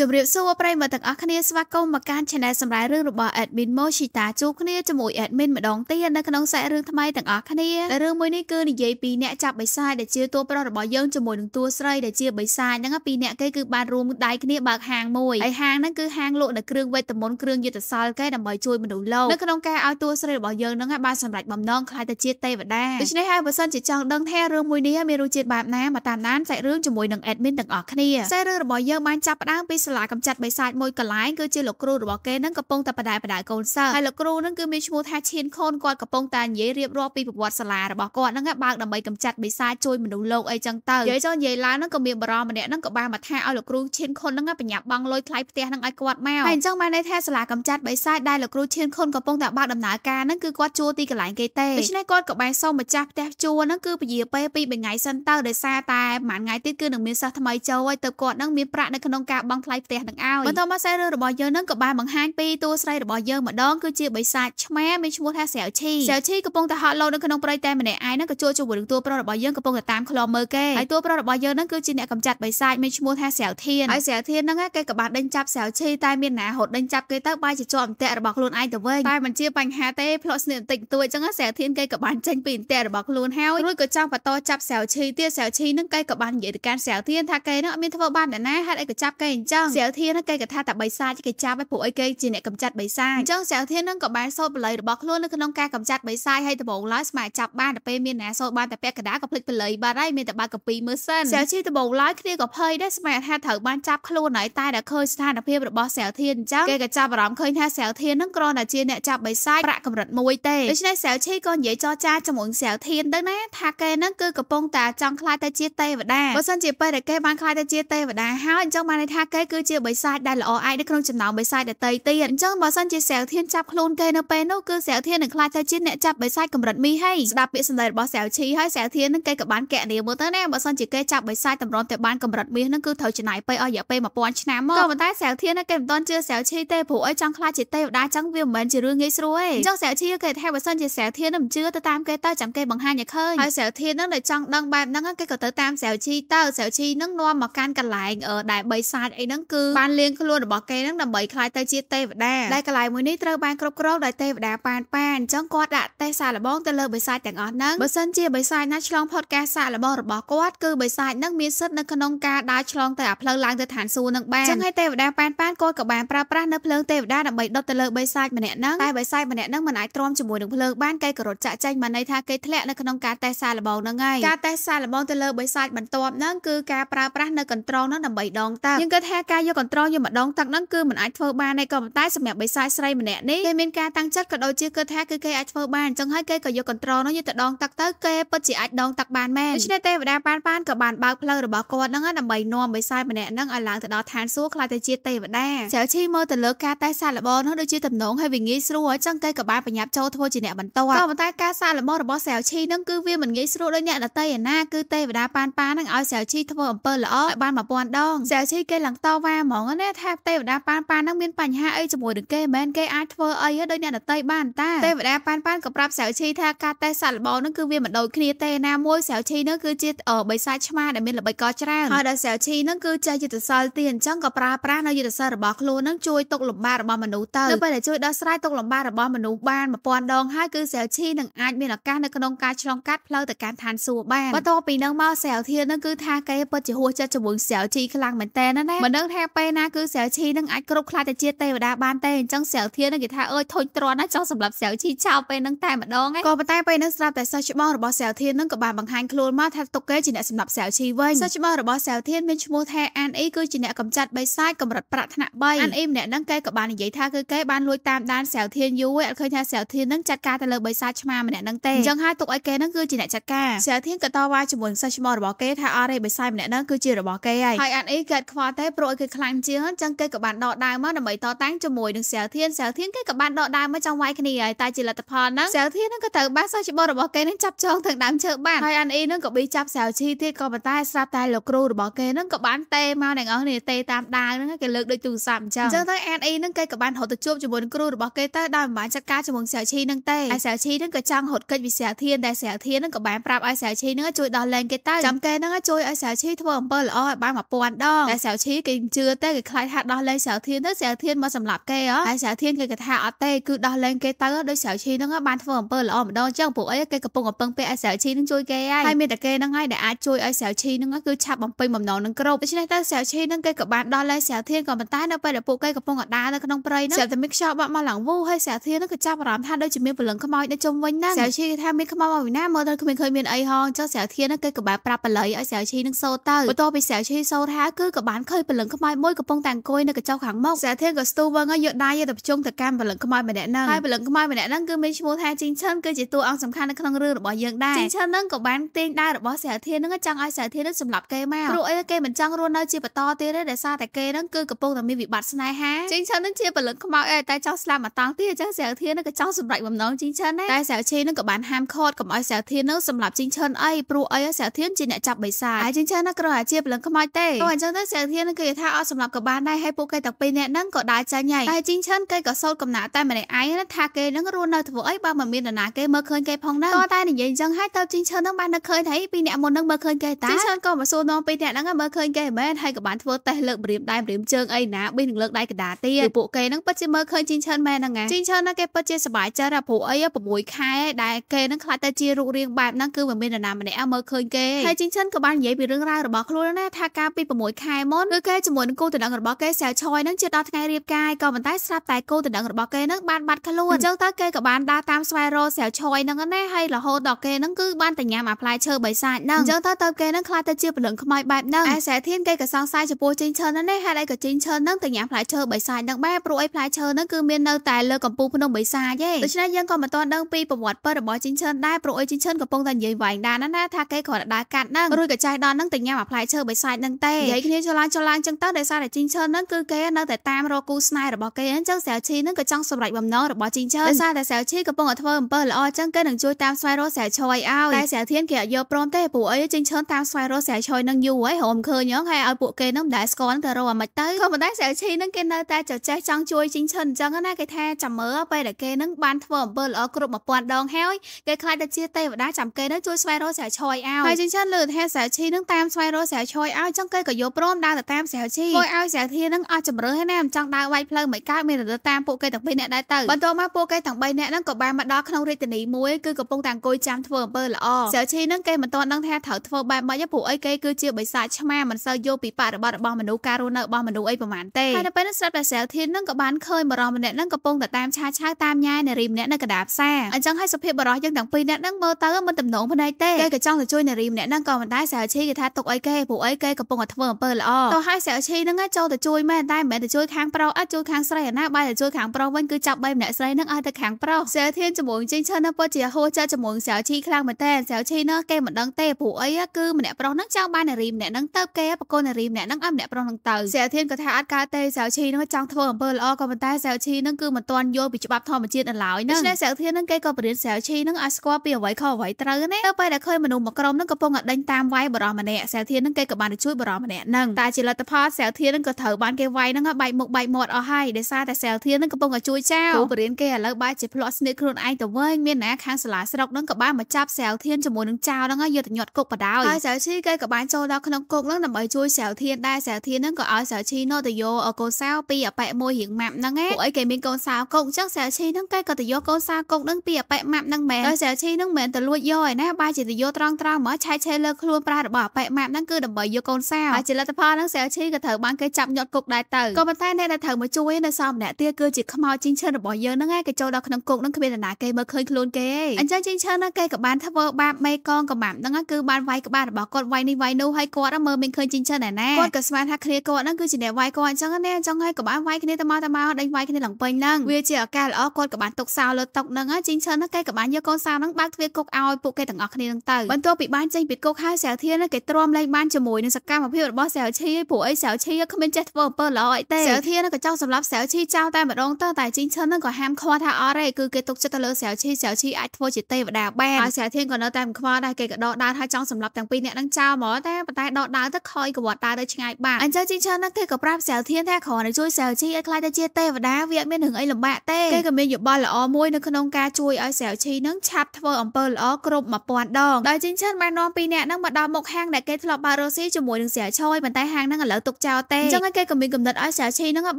ជម្រាបសួរប្រិយមិត្តទាំងអស់គ្នាស្វាគមន៍មកកាន់ Channel សម្រាប់រឿងរបស់ Admin Moshita ជួបគ្នាជាមួយ Admin ម្ដងទៀតនៅក្នុងសាច់រឿងថ្មីទាំងអស់គ្នារឿងមួយនេះគឺនិយាយពីអ្នកចាប់បិសាចដែលជាតួប្រុសរបស់យើងជាមួយនឹងតួស្រីដែលជាបិសាចហ្នឹងពីអ្នកគេគឺបានរួមដៃគ្នាបើកហាងមួយហើយហាងហ្នឹងគឺហាងលក់នៅគ្រឿងវេទមន្តគ្រឿងយុទ្ធសាស្ត្រគេដើម្បីជួយមនុស្សលោកនៅក្នុងការឲ្យតួស្រីរបស់យើងហ្នឹងបានសម្រេចបំណងខ្លាយទៅជាទេវតាដូច្នេះហើយបើសិនជាចង់ដឹងថារឿងមួយនេះមានរសជាតិបែបណាមកតាមដានសាច់រឿងជាមួយនឹង Admin ទាំងអស់គ្នាសាច់រឿងរបស់យើងបានចាប់ផ្ដើមពីសាលាកម្ចាត់បិសាចមួយកន្លែងគឺជាលោកគ្រូរបស់គេនឹងកំពុងតែបដាបដាកូនសិស្សហើយលោកគ្រូនឹងគឺមានឈ្មោះថាឈៀនខូនគាត់កំពុងតែនិយាយរៀបរាប់ពីប្រវត្តិសាលារបស់គាត់នឹងបើកដើម្បីកម្ចាត់បិសាចជួយមនុស្សលោកអីចឹងទៅនិយាយចុះនិយាយឡើងនឹងក៏មានបារម្ភម្នាក់នឹងក៏បានមកថាឲ្យលោកគ្រូឈៀនខុននឹងបញ្ញាបងលុយថ្លៃផ្ទះនឹងឲ្យគាត់មកហើយអញ្ចឹងបានន័យថាសាលាកម្ចាត់បិសាចដែលលោកគ្រូឈៀនខុនកំពុងតែបើកដំណើរការនឹងគឺគាត់ជួលទីកន្លែងគេទេដូច្នេះគាត់ក៏បានសុំម្ចាស់ផ្ទះជួលនឹងគឺពជាពេលពីថ្ងៃសិនទៅដោយសារតែមួយថ្ងៃទៀតគឺនឹងមានសិស្សថ្មីចូលហើយទៅគាត់នឹងមានប្រាក់នៅក្នុងការបង់ថ្លៃផ្ទះនឹងឲ្យបន្តមកខ្សែរឿងរបស់យើងនឹងក៏បានបង្ហាញពីតួស្រីរបស់យើងម្ដងគឺជាបិសាចឆ្មាមានឈ្មោះថាស្រាវឈីស្រាវឈីកំពុងតែហត់លោនៅក្នុងព្រៃតែម្នាក់ឯងនឹងក៏ជួបជាមួយនឹងតួប្រុសរបស់យើងកំពុងតែតាមឃ្លាំមើលគេហើយតួប្រុសរបស់យើងនឹងគឺជាអ្នកកម្ចាត់បិសាចមានឈ្មោះថាស្រាវធានហើយស្រាវធាននឹងគេក៏បានដេញចាប់ស្រាវឈីតែមានណារហូតដេញចាប់គេទៅបាយជាជាប់អន្ទាក់របស់ខ្លួនឯងទៅវិញតែមិនជាបញ្ហាទេភ្លក់ស្នៀតបន្តិចតួចចឹងស្រាវធានគេក៏បានចេញពីអន្ទាក់របស់ខ្លួនហើយរួចក៏ចង់បន្តចាប់ស្រាវឈីទៀតស្រាវឈីនឹងគេក៏បាននិយាយទៅកាន់ស្រាវធានថាគេនឹងអត់មានធ្វើបានអ្នកណាហេតុអីក៏ចាប់គេអញ្ចឹងងសៀវធានគេកថាតែបិសាចគេចាប់ឲ្យពួកអីគេជាអ្នកកំចាត់បិសាចអញ្ចឹងសៀវធាននឹងក៏បានសូត្របល័យរបស់ខ្លួននៅក្នុងការកំចាត់បិសាចហើយដំបងឡើយស្មារចាប់បានតែពេលមានអ្នកសូត្របានតែពាក់កណ្ដាលក៏ភ្លេចបល័យបាត់ហើយមានតែបាក់កពីមើលសិនសៀវជាដំបងឡើយគ្នាក៏ភ័យដែរស្មារថាត្រូវបានចាប់ខ្លួនហើយតែតែឃើញស្ថានភាពរបស់សៀវធានអញ្ចឹងគេក៏ចាប់អារម្មណ៍ឃើញថាសៀវធាននឹងគ្រាន់តែជាអ្នកចាប់បិសាចប្រាក់កម្រិតមួយទេដូច្នេះសៀវឈីក៏និយាយចរចាជាមួយសៀវធានទៅណាថាគេនឹងគឺកំពុងតែចង់ខ្លាចទៅជាទេវតាបើសិនជាពេលដែលគេបានខ្លាចទៅជាទេវតាហើយអញ្ចឹងបានន័យថាគេគឺគឺជាបិសាចដែលល្អឯកនៅក្នុងចំណោមបិសាចដតីទៀតអញ្ចឹងបើសិនជាស្រាវធានចាប់ខ្លួនគេនៅពេលនោះគឺស្រាវធាននឹងខ្លាចទៅជាអ្នកចាប់បិសាចកម្រិតមីហើយស្ដាប់ពាក្យសម្ដីរបស់ស្រាវឈីហើយស្រាវធាននឹងគេក៏បានកណនីមួយទៅណាបើសិនជាគេចាប់បិសាចតម្រាំតែបានកម្រិតមាសនឹងគឺត្រូវចំណាយពេលអស់រយៈពេល1000ឆ្នាំមកក៏ប៉ុន្តែស្រាវធានគេមិនទាន់ជឿស្រាវឈីទេព្រោះអីចង់ខ្លាចជាទេវតាចឹងវាមិនមែនជារឿងងាយស្រួលទេអញ្ចឹងស្រាវឈីគេថាបើសិនជាស្រាវធានមិនជឿទៅតាមគេទៅចាំគេបង្ហាញឲ្យឃើញហើយស្រាវធាននឹងដែលចង់ដឹងបែបហ្នឹងគេក៏ទៅតាមស្រាវឈីទៅស្រាវឈីនឹងនាំមកកាន់កន្លែងដែលបិសាចអីហ្នឹងគឺបានលៀងខ្លួនរបស់គេនឹងដើម្បីคล้ายទៅជាទេវតាដែលកន្លែងមួយនេះត្រូវបានគ្រប់គ្រងដោយទេវតាប៉ានប៉ានអញ្ចឹងគាត់ដាក់ទេសាឡបងទៅលើបិសាចទាំងអស់ហ្នឹងបើសិនជាបិសាចណាឆ្លងផុតការសាកល្បងរបស់គាត់គឺបិសាចនឹងមានសិទ្ធិនៅក្នុងការដើរឆ្លងទៅអាផ្លូវឡើងទៅឋានសួគ៌នឹងបានអញ្ចឹងហើយទេវតាប៉ានប៉ានគាត់ក៏បានប្រើប្រាស់នៅភ្លើងទេវតាដើម្បីដុតទៅលើបិសាចម្នាក់ហ្នឹងតែបិសាចម្នាក់ហ្នឹងមិនអាចទ្រាំជាមួយនឹងភ្លើងបានគេក៏រត់ចាក់ចេញមកន័យថាគេធ្លាក់នៅក្នុងការទេសាឡបងហ្នឹងហើយការទេសាឡបងទៅលើបិសាចបន្ទាប់ហ្នឹងគឺការប្រើប្រាស់នៅកន្ត្រងហ្នឹងដើម្បីដងតាមយើងគិតថាការយកកន្ត្រងយកម្ដងទឹកហ្នឹងគឺមិនអាចធ្វើបានទេក៏ប៉ុន្តែសម្រាប់បិសាយស្រីម្នាក់នេះគេមានការតាំងចិត្តក៏ដូចជាគិតថាគឺគេអាចធ្វើបានអញ្ចឹងហើយគេក៏យកកន្ត្រងនោះយកទៅដងទឹកទៅគេពិតជាអាចដងទឹកបានមែនដូច្នេះទេវតាប៉ានប៉ានក៏បានបើកផ្លូវរបស់គាត់ហ្នឹងដើម្បីនាំបិសាយម្នាក់ហ្នឹងឲ្យឡើងទៅដល់ឋានសួគ៌ខ្លះទៅជាទេវតាចៅឈីមើលទៅលើការតេស្តសាកល្បងនោះដូចជាតំណងឲ្យវាងាយស្រួលអញ្ចឹងគេក៏បានបញ្ញាប់ចូលធ្វើជាអ្នកបន្ទាប់ក៏ប៉ុន្តែការសាកល្បងរបស់សៅឈីហ្នឹងគឺវាមិនងាយស្រួលដូចអ្នកដតីឯណាគឺទេវតាប៉ានប៉ានហ្នឹងឲ្យសៅឈីធ្វើអំពើល្អឲ្យបាន1000ដងសៅឈីគេឡើងតវ៉ាហ្មងណាថាទេវតាប៉ានប៉ានហ្នឹងមានបញ្ហាអីជាមួយនឹងគេមិនមែនគេអាចធ្វើអីដោយអ្នកដតីបានតាទេវតាប៉ានប៉ានក៏ប្រាប់ស្រាវឈីថាការតេស្តសត្វល្បងហ្នឹងគឺវាមិនដូចគ្នាទេណាមួយស្រាវឈីហ្នឹងគឺជាបិសាចឆ្មាដែលមានល្បិចកច្រើនហើយដល់ស្រាវឈីហ្នឹងគឺចេះយុទ្ធសាស្ត្រទៀតអញ្ចឹងក៏ប្រើប្រាស់នៅយុទ្ធសាស្ត្ររបស់ខ្លួនហ្នឹងជួយទុកលំបាករបស់មនុស្សទៅនៅពេលដែលជួយដោះស្រាយទុកលំបាករបស់មនុស្សបាន1000ដងហើយគឺស្រាវឈីនឹងអាចមានឱកាសនៅក្នុងការឆ្លងកាត់ផ្លូវទៅកាន់ឋានសួគ៌បានបន្ទាប់ពីហ្នឹងមកស្រាវធានហ្នឹងគឺថាគេពិតជាហួសចិត្តជាមួយស្រាវឈីខ្លាំងមែនតើណាមិនដឹងដឹងថាពេលណាគឺស្រាវឈីនឹងអាចគ្រប់ខ្លាចទៅជាទេវតាបានទេអញ្ចឹងស្រាវធានឹងគេថាអើយធុញទ្រាន់ណាស់ចង់សម្លាប់ស្រាវឈីចោលពេលនឹងតែម្ដងឯងក៏ប៉ុន្តែពេលនឹងស្រាប់តែសិស្សច្បងរបស់ស្រាវធាននឹងក៏បានបង្ហាញខ្លួនមកថាទុកគេជាអ្នកសម្លាប់ស្រាវឈីវិញសិស្សច្បងរបស់ស្រាវធានមានឈ្មោះថាអានអ៊ីគឺជាអ្នកកំចាត់បិសាចកម្រិតប្រាក់ថ្នាក់3អានអ៊ីម្នាក់នឹងគេក៏បាននិយាយថាគឺគេបានលួចតាមដានស្រាវធានយូរឯងអត់ឃើញថាស្រាវធាននឹងចាត់ការទៅលើបិសាចឆ្មាម្នាក់នឹងទេអញ្ចឹងហើយទុកឲ្យគេនឹងគឺជាអ្នកចាត់ការស្រាវធានក៏តវ៉ាជាមួយសិស្សច្បងរបស់គេថាអរេបិសាចម្នាក់នឹងគឺជារបស់គេហើយហើយអានអ៊ីកើតខ្វល់ទេព្រោះគេខ្លាំងជាងអញ្ចឹងគេក៏បានដកដាវមកដើម្បីតតាំងជាមួយនឹងសាវធានសាវធានគេក៏បានដកដាវមកចង់វាយគ្នាហើយតែជាលទ្ធផលហ្នឹងសាវធានហ្នឹងក៏ត្រូវបានសិស្សច្បងរបស់គេនឹងចាប់ចងទាំងដើមឈើបានហើយអានអ៊ីហ្នឹងក៏ប៊ីចាប់សាវជីទៀតក៏ប៉ុន្តែស្រាប់តែលោកគ្រូរបស់គេហ្នឹងក៏បានតេមកអ្នកនរនេះតេតាមដាវហ្នឹងគេលើកដូចទូរស័ព្ទអញ្ចឹងអញ្ចឹងទៅអានអ៊ីហ្នឹងគេក៏បានរត់ទៅជួបជាមួយនឹងគ្រូរបស់គេទៅដោយមិនបានចាត់ការជាមួយសាវជីហ្នឹងទេហើយសាវជីហ្នឹងក៏ចង់រត់គេចវិសាវធានតែសាវធានហ្នឹងក៏បានប្រាប់ឲ្យសាវជីហ្នឹងជួយដោះលែងគេទៅចាំគេហ្នឹងជួយឲ្យសាវជីធ្វើអំពើល្អឲ្យបាន1000ដងតែសាវជីគេជឿទេគេខ្លាចថាដោះលែងស្រាវធានទៅស្រាវធានមកសម្លាប់គេហ៎ហើយស្រាវធានគេក៏ថាអត់ទេគឺដោះលែងគេទៅដោយស្រាវឈីហ្នឹងបានធ្វើអំពើល្អម្ដងចឹងពួកអីគេកំពុងកំពឹងពាក់ឲ្យស្រាវឈីហ្នឹងជួយគេហើយហើយមានតែគេហ្នឹងហើយដែលអាចជួយឲ្យស្រាវឈីហ្នឹងគឺឆាប់បំពេញបំណងនឹងគ្រប់ដូច្នេះទៅស្រាវឈីហ្នឹងគេក៏បានដោះលែងស្រាវធានក៏ប៉ុន្តែនៅពេលដែលពួកគេកំពុងអដានៅក្នុងព្រៃហ្នឹងស្រាវតែមានខ្យល់បក់មកឡើងវូហើយស្រាវធានហ្នឹងក៏ចាប់អារម្មណ៍ថាដូចជាមានពលឹងខ្មោចនៅជុំវិញហ្នឹងស្រាវឈីគេថាមានខ្មោចមកពីណាមើលទៅគ្មានឃើញមានអីហងចឹងស្រាវធានហ្នឹងគេក៏បានប្រាប់បល័យឲ្យស្រាវឈីហ្នឹងសូទៅបន្ទាប់ពីស្រាវឈីសូតហើយគឺក៏បានឃើញពលឹងខ្មោចមួយកំពុងតែអង្គុយនៅកញ្ចុះខាងមុខសាធានក៏ស្ទូវងយកដៃទៅប្រជុំទៅកាន់ព្រលឹងខ្មោចម្នាក់ហ្នឹងហើយព្រលឹងខ្មោចម្នាក់ហ្នឹងគឺមានឈ្មោះថាជីងឈិនគឺជាតួអង្គសំខាន់នៅក្នុងរឿងរបស់យើងដែរជីងឈិនហ្នឹងក៏បានទាញដៃរបស់សាធានហ្នឹងចង់ឲ្យសាធានហ្នឹងសម្លាប់គេមកព្រោះអីគេមិនចង់រស់នៅជាបន្តទៀតទេដោយសារតែគេហ្នឹងគឺកំពុងតែមានវិបត្តិស្នេហាជីងឈិនហ្នឹងជាព្រលឹងខ្មោចអីតែចង់ស្លាប់មកតង់ទៀតអញ្ចឹងសាធានហ្នឹងក៏ចង់សម្រេចបំណងជីងឈិនដែរតែសាធានហ្នឹងក៏បានហាមឃាត់កុំឲ្យសាធានហ្នឹងសម្លាប់ជីងឈិនអីព្រោះអីសាធានជាអ្នកចាប់បិសាហើយជីងឈិនហ្នឹងគ្រាន់តែជាព្រលឹងខ្មោចទេព្រោះអញ្ចឹងទៅសាធានហ្នឹងគឺថាថាអត់សម្រាប់ក៏បានដែរហើយពួកគេទាំងពីរនាក់ហ្នឹងក៏ដើរចាញ់ហើយតែជីងឈិនគេក៏សោតកំណាក់តែម្នាក់ឯងថាគេនឹងរស់នៅធ្វើអីបើមិនមាននរណាគេមើលឃើញគេផងដែរក៏តែនិយាយអញ្ចឹងហើយទៅជីងឈិនហ្នឹងបាននឹកឃើញថាពីរនាក់មុនហ្នឹងមើលឃើញគេតាជីងឈិនក៏មកសួរនាំពីរនាក់ហ្នឹងមើលឃើញគេមែនហើយក៏បានធ្វើតេស្តលើកម្រាមដៃម្រាមជើងអីណាប៊ីនឹងលើកដៃកដាទៀតគឺពួកគេហ្នឹងពិតជាមើលឃើញជីងឈិនមែនហ្នឹងជីងឈិនហ្នឹងគេពិតជាសប្បាយចិត្តព្រោះអី6ខែដែលគេហ្នឹងខ្លាចតែជារូបរាងបែបហ្នឹងគឺមិនមាននរណាម្នាក់មើលឃើញគេហើយជីងឈិនក៏បាននិយាយពីរឿងរ៉ាវរបស់ខ្លួនណាថាកាលពី6ខែមុនគឺគេជំជាមួយនឹងគូតំណងរបស់គេសែវឆយនឹងជិតដល់ថ្ងៃរៀបការក៏ប៉ុន្តែស្រាប់តែគូតំណងរបស់គេនឹងបានបាត់ខ្លួនអញ្ចឹងទៅគេក៏បានដើរតាមស្វែរោសែវឆយនឹងណាហើយរហូតដល់គេនឹងគឺបានតែញ៉ាំអាផ្លែឈើបិសាចនឹងអញ្ចឹងទៅទៅគេនឹងខ្លាចទៅជាពលឹងខ្មោចបែបហ្នឹងឯសែធានគេក៏សង្ស័យចំពោះជីងឈើនឹងណាហេតុអីក៏ជីងឈើនឹងតែញ៉ាំផ្លែឈើបិសាចនឹងបែបព្រោះអីផ្លែឈើនឹងគឺមាននៅតែលើកំពូលភ្នំបិសាចទេដូច្នេះយើងក៏មិនទាន់ដឹងពីប្រវត្តិពិតរបស់ជីងឈើដែរព្រោះអីជីងឈើកំពុងតែនិយាយវែងដែរណាថាគេគ្រាន់តែដើរកាត់ហ្នឹងរួចក៏ចាស់ដល់នឹងតែញ៉ាំអាផ្លែឈើបិសាចនឹងទេនិយាយគ្នាច្រឡាញច្រឡាញចឹងទៅដោយសារតែជីងឈិនហ្នឹងគឺគេនៅតែតាមរកគូស្នេហ៍របស់គេអញ្ចឹងស្រាវឈីហ្នឹងក៏ចង់សម្រេចបំណងរបស់ជីងឈិនដោយសារតែស្រាវឈីកំពុងតែធ្វើអំពើល្អអញ្ចឹងគេនឹងជួយតាមស្វែងរកស្រាវឈយឲ្យតែស្រាវធានគេអត់យកព្រមទេព្រោះអីជីងឈិនតាមស្វែងរកស្រាវឈយនឹងយូរហើយរមឃើញហ្នឹងហើយឲ្យពួកគេហ្នឹងមិនដែលស្គាល់ទៅរកអាមិនទៅក៏មិនដែលស្រាវឈីហ្នឹងគេនៅតែចចេះចង់ជួយជីងឈិនអញ្ចឹងណាគេថាចាំមើលពេលដែលគេហ្នឹងបានធ្វើអំពើល្អគ្រប់1000ដងហើយគេខ្លាចទៅជាទេវតាចាំគេហ្នឹងជួយស្វែងរកស្រាវឈយឲ្យហើយជីងឈិនលឺថាស្រាវឈីហ្នឹងតាមស្វែងរកស្រាវឈយឲ្យអញ្ចឹងគេក៏យកព្រមដើរទៅតាមស្រាវជីធ្វើឲ្យសៅធានឹងអស់ជំរឿហើយណាមិនចង់ដើរវាយផ្លូវមិនកើតមានរដូវតាមពួកគេទាំងពីរនាក់ដែរទៅបន្ទាប់មកពួកគេទាំង3នាក់នឹងក៏បានមកដល់ក្នុងរាជធានីមួយគឺកំពុងតែអង្គុយចាំធ្វើអំពើល្អសៅជីនឹងគេមិនទាន់ដឹងថាត្រូវធ្វើបែបម៉េចព្រោះអីគេគឺជាបិសាចឆ្មាមិនសូវយល់ពីបរិបទរបស់មនុស្សការរស់នៅរបស់មនុស្សអីប្រហែលទេហើយនៅពេលនោះស្រាប់តែសៅធានឹងក៏បានឃើញបរិមម្នាក់នឹងកំពុងតែតាមឆាឆៅតាមញ៉ែនារីម្នាក់នៅកណ្ដាលផ្សារអញ្ចឹងហើយសុភាពបរិយយើងទាំងពីរនាក់នឹងមើលទៅមិនទំនងភ្នែកទេគេក៏ចង់ទៅជួយនារីម្នាក់នឹងក៏មិនដែរសៅជីគេថាទុកអីគេព្រោះអីគេកំពុងតែធ្វើអំពើល្អទៅហើយសៅអ្នកឈីហ្នឹងចូលទៅជួយមែនតែមិនមែនទៅជួយខាងប្រុសអត់ជួយខាងស្រីអាណាបែរទៅជួយខាងប្រុសវិញគឺចាប់បីម្នាក់ស្រីហ្នឹងឲ្យទៅខាងប្រុសសែធានជាមួយជីងឈិនហ្នឹងពិតជាហួចចាជាមួយស្រីឈីខ្លាំងមែនតែស្រីឈីហ្នឹងគេមិនដឹងទេព្រោះអីគឺម្នាក់ប្រុសហ្នឹងចង់បាននារីម្នាក់ហ្នឹងទៅគេប្រគល់នារីម្នាក់ហ្នឹងឲ្យម្នាក់ប្រុសហ្នឹងទៅស្រីធានក៏ថាអត់កើតទេស្រីឈីហ្នឹងចង់ធ្វើអំពើល្អក៏ប៉ុន្តែស្រីឈីហ្នឹងគឺមិនទាន់យល់ពីច្បាប់ធម្មជាតិឡើយហ្នឹងដូច្នេះស្រីធានហ្នឹងគេក៏បរៀនស្រីឈីហ្នឹងឲ្យស្គាល់ពីអ្វីខុសអ្វីត្រូវណាទៅពេលដែលឃើញមនុស្សមួយក្រុមហ្នឹងកំពុងតែដេញតាមវាយបរោះម្នាក់ស្រីធានហ្នឹងគេក៏បានទៅជួយបរោះម្នាក់ហ្នឹងតែជាលទ្ធផលបាទស្រាវធាននឹងក៏ត្រូវបានគេវាយហ្នឹងបែកមុខបែកមាត់អស់ហើយដោយសារតែស្រាវធាននឹងកំពុងតែជួយចៅគ្រូបរៀនគេឥឡូវបែរជាភ្លក់ស្នៀតខ្លួនឯងទៅវិញមានណាខាងសាលាស្រុកនឹងក៏បានមកចាប់ស្រាវធានជាមួយនឹងចៅហ្នឹងយកទៅញាត់គុកបដហើយស្រាវឈីគេក៏បានចូលដល់ក្នុងគុកហ្នឹងដើម្បីជួយស្រាវធានដែរស្រាវធាននឹងក៏ឲ្យស្រាវឈីនោះទៅយកកូនសាវពីអប៉ែមួយរៀងម៉ាប់ហ្នឹងឯងពួកអីគេមានកូនសាវគុកអញ្ចឹងស្រាវឈីហ្នឹងគេក៏ទៅយកកូនសាវគុកហ្នឹងពីអប៉ែម៉ាប់ហ្នឹងមែនហើយស្រាវឈីហ្នឹងមែនទៅលួចយកឯណាបែរជាទៅយកត្រង់ត្រង់មកឆែកឆេះលើខ្លួនប្រាសរបស់អប៉ែម៉ាប់ហ្នឹងគឺដើម្បីយកកូនសាវហើយជាលទ្ធផលហ្នឹងស្រាវឈីកក៏ត្រូវបានគេចាប់ញាត់គុកដែរទៅក៏ប៉ុន្តែអ្នកដែលត្រូវមកជួយនៅសមម្នាក់ទៀតគឺជាខ្មោចជីងឈិនរបស់យើងហ្នឹងឯងគេចូលដល់ក្នុងគុកហ្នឹងគ្មាននរណាគេមើលឃើញខ្លួនគេអញ្ចឹងជីងឈិនហ្នឹងគេក៏បានធ្វើបាបមេកងកម្មាំហ្នឹងគឺបានវាយក្បាលរបស់គាត់វាយនេះវាយនោះហើយគាត់មើលមិនឃើញជីងឈិនឯណាគាត់ក៏ស្មានថាគ្នាគាត់ហ្នឹងគឺជាអ្នកវាយគាត់អញ្ចឹងណាអញ្ចឹងហើយក៏បានវាយគ្នាទៅមកទៅមកដេញវាយគ្នាឡើងពេញហ្នឹងវាជាឱកាសល្អគាត់ក៏បានទុកសោលើតុកហ្នឹងជីងឈិនហ្នឹងគេក៏បានយកកូនសោហ្នឹងបើកទ្វារគុកឲ្យពួកគេទាំងអស់គ្នាហ្នឹងទៅបន្ទាប់ពីបានចេញពីគុកហើយសាវធានគេទ្រាំលែងបានជាមួយនឹងសកម្មភាពរបស់សាវឈីពួកអីសស្រាវឈីគ្មានចេះធ្វើអំពើល្អអីទេសរាវធានឹងក៏ចង់សម្លាប់ស្រាវឈីចោលតែម្ដងទៅតែជីងឈិននឹងក៏ហាមខ្វល់ថាអត់ទេគឺគេទុកចិត្តទៅលើស្រាវឈីស្រាវឈីអាចធ្វើជាទេវតាបានហើយស្រាវធានក៏នៅតែមិនខ្វល់ដែរគេក៏ដកដាល់ថាចង់សម្លាប់ទាំងពីរអ្នកនឹងចោលហ្មងតែប៉ុន្តែដកដាល់ទៅខ້ອຍក៏វត្តដើរទៅឆ្ងាយបាក់អញ្ចឹងជីងឈិននឹងគេក៏ប្រាប់ស្រាវធានថាគ្រាន់តែជួយស្រាវឈីឲ្យខ្លាចទៅជាទេវតាវាអត់មានរឿងអីលំបាកទេគេក៏មានយោបល់ល្អមួយនៅក្នុងការជួយឲ្យស្រាវឈីនឹងឆាប់ធ្វើអំពើល្អគ្រប់1000ដងដោយជីងឈិនបាននាំពីរអ្នកនឹងមកដល់មុខហាងដែលគេធ្លាប់បើរស់ស៊ីជាមួយនឹងស្រាវឈយប៉ុន្តែហាងនឹងឥឡូវទុកចោលទេអញ្ចឹងគេក៏មានកំណត់ឲ្យសាឈីនឹង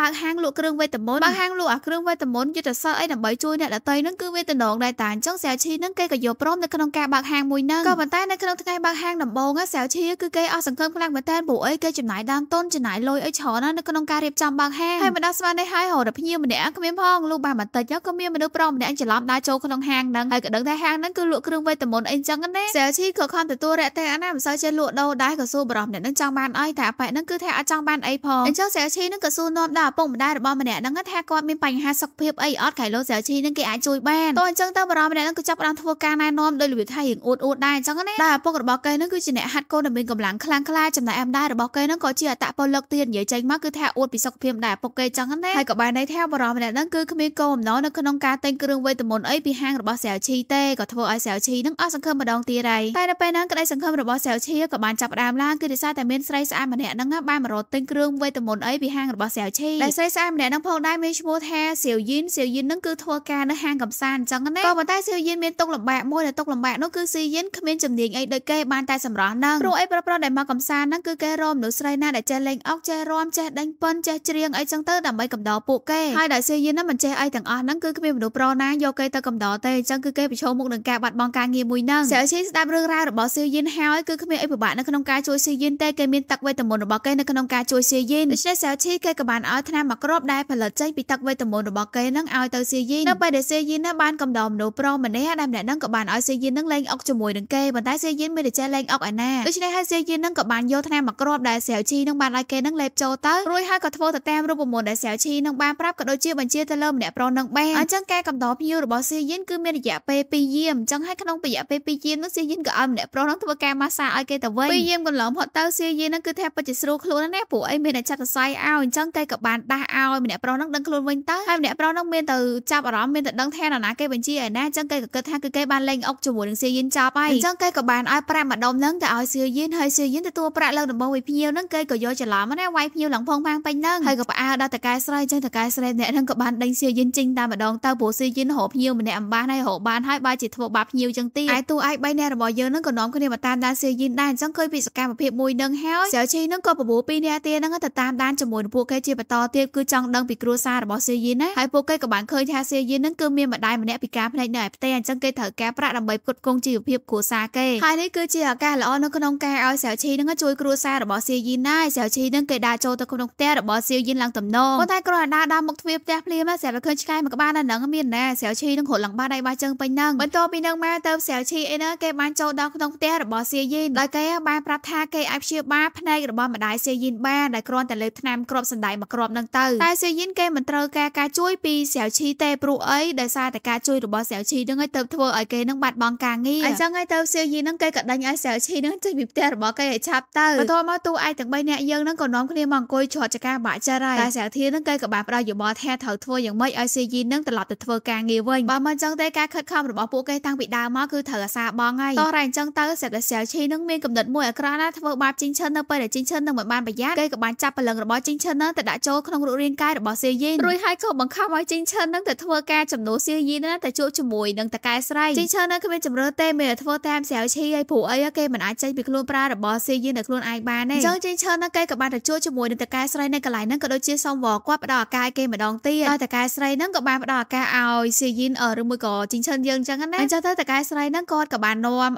បើកហាងលក់គ្រឿងវេទមន្តបើកហាងលក់អាគ្រឿងវេទមន្តយុទ្ធសាស្ត្រអីដើម្បីជួយអ្នកដទៃនឹងគឺវាតំណងដែរតាអញ្ចឹងសាឈីនឹងគេក៏យល់ព្រមនៅក្នុងការបើកហាងមួយនឹងក៏ប៉ុន្តែនៅក្នុងថ្ងៃបើកហាងដំបូងសាឈីគឺគេអស់សង្ឃឹមខ្លាំងមែនតើព្រោះអីគេចំណាយដើមទុនចំណាយលុយអីច្រើនណាស់នៅក្នុងការរៀបចំបើកហាងហើយមិនដល់ស្មានទេហើយរហូតដល់ភ្ញៀវម្នាក់គ្មានផងលុះបានបន្តិចក៏មានមនុស្សប្រុសម្នាក់ច្រឡំដើរចូលក្នុងហាងហ្នឹងហើយក៏ដឹងថាហាងហ្នឹងគឺលក់គ្រឿងវេទមន្តអីចឹងណាសាឈីក៏ខំទទួលរយៈតែអាណាមិនសូវចេះលក់ដូរដែរក៏សួរបរំអ្នកនឹងចង់បានអីតែអប៉ែហ្នឹងគឺថាអត់ចង់បានអីផងអញ្ចឹងស្រីឈីនឹងក៏សួរនាំដល់ឪពុកម្ដាយរបស់ម្នាក់ហ្នឹងថាគាត់មានបញ្ហាសុខភាពអីអត់ខៃលោកស្រីឈីនឹងគេអាចជួយបានតោះអញ្ចឹងទៅបារម្ភម្នាក់ហ្នឹងក៏ចាប់ផ្ដើមធ្វើការណែនាំដោយរបៀបថារៀងអួតអួតដែរអញ្ចឹងណាដែលឪពុករបស់គេហ្នឹងគឺជាអ្នកហាត់កូនដែលមានកម្លាំងខ្លាំងក្លាចំណែកឯម្ដាយរបស់គេហ្នឹងក៏ជាអតពលិកទៀតនិយាយចេញមកគឺថាអួតពីសុខភាពដែរឪពុកគេអញ្ចឹងណាហើយក៏បានន័យថាបារម្ភម្នាក់ហ្នឹងគឺគ្មានគោលបំណងនៅក្នុងការទិញគ្រឿងវេទមន្តអីពីហាងរបស់ស្រីឈីទេក៏ធ្វើឲ្យស្រីឈីនឹងអស់សង្ឃឹមម្ដងទៀតហើយតែនៅពេលហ្នឹងក្តីសង្ឃឹមរបស់ស្រីឈីក៏បានចាប់ផ្ដើមឡើងគឺដោយសារតែមានស្រីស្អាតម្នាក់ហ្នឹងបានមករកទិញគ្រឿងវេទមន្តអីពីហាងរបស់សាវឈីដែលស្រីស្អាតម្នាក់នឹងផងដែរមានឈ្មោះថាសាវយីនសាវយីននឹងគឺធ្វើការនៅហាងកំសាន្តអញ្ចឹងណាក៏ប៉ុន្តែសាវយីនមានទុកលំបាកមួយដែលទុកលំបាកនោះគឺសាវយីនគ្មានជំនាញអីដូចគេបានតែសម្រស់នឹងព្រោះអីប្រប្រដែលមកកំសាន្តនឹងគឺគេរមមនុស្សស្រីណាដែលចេះលេងអុកចេះរាំចេះដេញប៉ុនចេះច្រៀងអីចឹងទៅដើម្បីកំដរពួកគេហើយដែលសាវយីននឹងមិនចេះអីទាំងអស់ហ្នឹងគឺគ្មានមនុស្សប្រណាយកគេទៅកំដរទេអញ្ចឹងគឺគេប្រឈមមុខនឹងការបាត់បង់ការងារមួយហ្នឹងសាវឈីស្ដាប់រឿងរ៉ាវរបស់សាវយីនហើយគឺគ្មានអីពិបាកនៅក្នុងការជួយសាវយីនទេគេមានទឹកវេទមន្តរបស់គេនៅក្នុងការជួយសៀយីនដូច្នេះសាវឈីគេក៏បានឲ្យថ្នាំមួយគ្រាប់ដែលផលិតចេញពីទឹកវេទមន្តរបស់គេនឹងឲ្យទៅសៀយីននៅពេលដែលសៀយីនបានកំដរមនុស្សប្រុសម្នាក់ដែលម្នាក់នឹងក៏បានឲ្យសៀយីននឹងលេងអុកជាមួយនឹងគេប៉ុន្តែសៀយីនមានតែចេះលេងអុកឯណាដូច្នេះហើយសៀយីននឹងក៏បានយកថ្នាំមួយគ្រាប់ដែលសាវឈីនឹងបានឲ្យគេនឹងលេបចូលទៅរួចហើយក៏ធ្វើទៅតាមរូបមន្តដែលសាវឈីនឹងបានប្រាប់ក៏ដូចជាបញ្ជាទៅលើម្នាក់ប្រុសនឹងបានអញ្ចឹងការកំដរភ្ញៀវរបស់សៀយីនគឺមានរយៈពេល2យាមអញ្ចឹងហើយក្នុងរយៈពេល2យាមនោះសៀយីនក៏ឲ្យម្នាក់ប្រុសនឹងធ្វើការម៉ាស្សាឲ្យគេទៅវិញ2យាមកន្លងផុតទៅសៀយីននឹងគឺថាពិតជាស្រួលខ្លួនខ្លួនណាពួកអីមានតែចាត់ស័យឲ្យអញ្ចឹងគេក៏បានដាស់ឲ្យម្នាក់ប្រុសនឹងដឹងខ្លួនវិញទៅហើយម្នាក់ប្រុសនឹងមានទៅចាប់អារម្មណ៍មានតែដឹងថានរណាគេបញ្ជាឯណាអញ្ចឹងគេក៏គិតថាគឺគេបានលេងអុកជាមួយនឹងសៀយិនចប់ហើយអញ្ចឹងគេក៏បានឲ្យប្រាក់ម្ដុំនឹងទៅឲ្យសៀយិនហើយសៀយិនទទួលប្រាក់លើកដំបូងវិភ្នៀវនឹងគេក៏យកច្រឡំណាវាយភ្នៀវឡើងផងផាំងពេញនឹងហើយក៏ផ្អើដល់តកែស្រីអញ្ចឹងតកែស្រីអ្នកនឹងក៏បានដេញសៀយិនចេញតាមម្ដងទៅព្រោះសៀយិនរកភ្នៀវម្នាក់អំបានហើយរកបានហើយបើជាធ្វើបាបភ្នៀវចឹងទៀតឯតួឯក3នាក់របស់យើងនឹងក៏នាំគ្នាមកតាមដានសៀយិនដែរអញ្ចឹងឃើញពីសកម្មភាពមួយនឹងហើយសៀវជីនឹងក៏បបួលពីពីរនាក់ទៀតហ្នឹងទៅតាមដានជាមួយនឹងពួកគេជាបន្តទៀតគឺចង់ដឹងពីគ្រួសាររបស់សេយីណាហើយពួកគេក៏បានឃើញថាសេយីហ្នឹងគឺមានម្ដាយម្នាក់ពិការភ្នែកនៅឯផ្ទៃអញ្ចឹងគេត្រូវការប្រាក់ដើម្បីផ្គត់ផ្គង់ជីវភាពគ្រួសារគេហើយនេះគឺជាឱកាសល្អនៅក្នុងការឲ្យសាវឈីហ្នឹងជួយគ្រួសាររបស់សេយីណាហើយសាវឈីហ្នឹងគេដើរចូលទៅក្នុងផ្ទះរបស់សេយីឡើងទំនងប៉ុន្តែគ្រាន់តែដើរដល់មុខទ្វារផ្ទះភ្លាមសាវឃើញឆ្កែមួយក្បាលនៅហ្នឹងមានណាសាវឈីហ្នឹងរត់ឡើងបាដៃបាជើងពេញហ្នឹងបន្ទាប់ពីហ្នឹងមកទៅសាវឈីអីណាគេបានចូលដល់ក្នុងផ្ទះរបស់សេយីដោយគេបានប្រាប់ថាគេអាចព្យាបាលភ្នែករបស់ម្ដាយសេយីយីនបានដែលគ្រាន់តែលើកថ្នាំគ្របសណ្ដែកមួយគ្រាប់នឹងទៅតែសៀយីនគេមិនត្រូវការការជួយពីស្រាវឈីទេព្រោះអីដោយសារតែការជួយរបស់ស្រាវឈីនឹងឲ្យទៅធ្វើឲ្យគេនឹងបាត់បង់ការងារអញ្ចឹងហើយទៅសៀយីននឹងគេក៏ដេញឲ្យស្រាវឈីនឹងចេញពីផ្ទះរបស់គេឲ្យឆាប់ទៅបន្ទាប់មកទូឯងទាំង3នាក់យើងនឹងក៏នាំគ្នាមកអង្គុយច្រត់ចការបាក់ចិត្តហើយតែស្រាវធាននឹងគេក៏បានផ្ដល់យោបល់ថាត្រូវធ្វើយ៉ាងម៉េចឲ្យសៀយីននឹងត្រឡប់ទៅធ្វើការងារវិញបើមិនអញ្ចឹងទេការខិតខំរបស់ពួកគេតាំងពីដើមមកគឺត្រូវអាសាបងហើយតោះតែអញ្ចឹងទៅស្រាវឈីនឹងមានកំណត់មួយអាក្រក់ណាធ្វើបាបជីងឈិននៅពេលដែលជីងឈិននឹងមិនបានប្រយ័ត្នគេក៏បានចាប់ព្រលឹងរបស់ជីងឈិននឹងទៅដាក់ចូលក្នុងរូបរាងកាយរបស់សៀយីនរួចហើយក៏បង្ខំឲ្យជីងឈិននឹងទៅធ្វើការជំនួសសៀយីនណាទៅជួបជាមួយនឹងតកែស្រីជីងឈិននឹងគ្មានជំរឿទេមានតែធ្វើតាមស្រាវឈីឲ្យព្រោះអីគេមិនអាចចេញពីខ្លួនប្រារបស់សៀយីនដល់ខ្លួនឯងបានទេអញ្ចឹងជីងឈិននឹងគេក៏បានទៅជួបជាមួយនឹងតកែស្រីនៅកន្លែងហ្នឹងក៏ដូចជាសំវរគាត់ផ្ដល់ឱកាសឲ្យគេម្ដងទៀតហើយតកែស្រីហ្នឹងក៏បានផ្ដល់ឱកាសឲ្យសៀយីនឬមួយក៏ជីងឈិនយើងអញ្ចឹងណាអញ្ចឹងទៅតកែស្រីហ្នឹងគាត់ក៏បាននាំ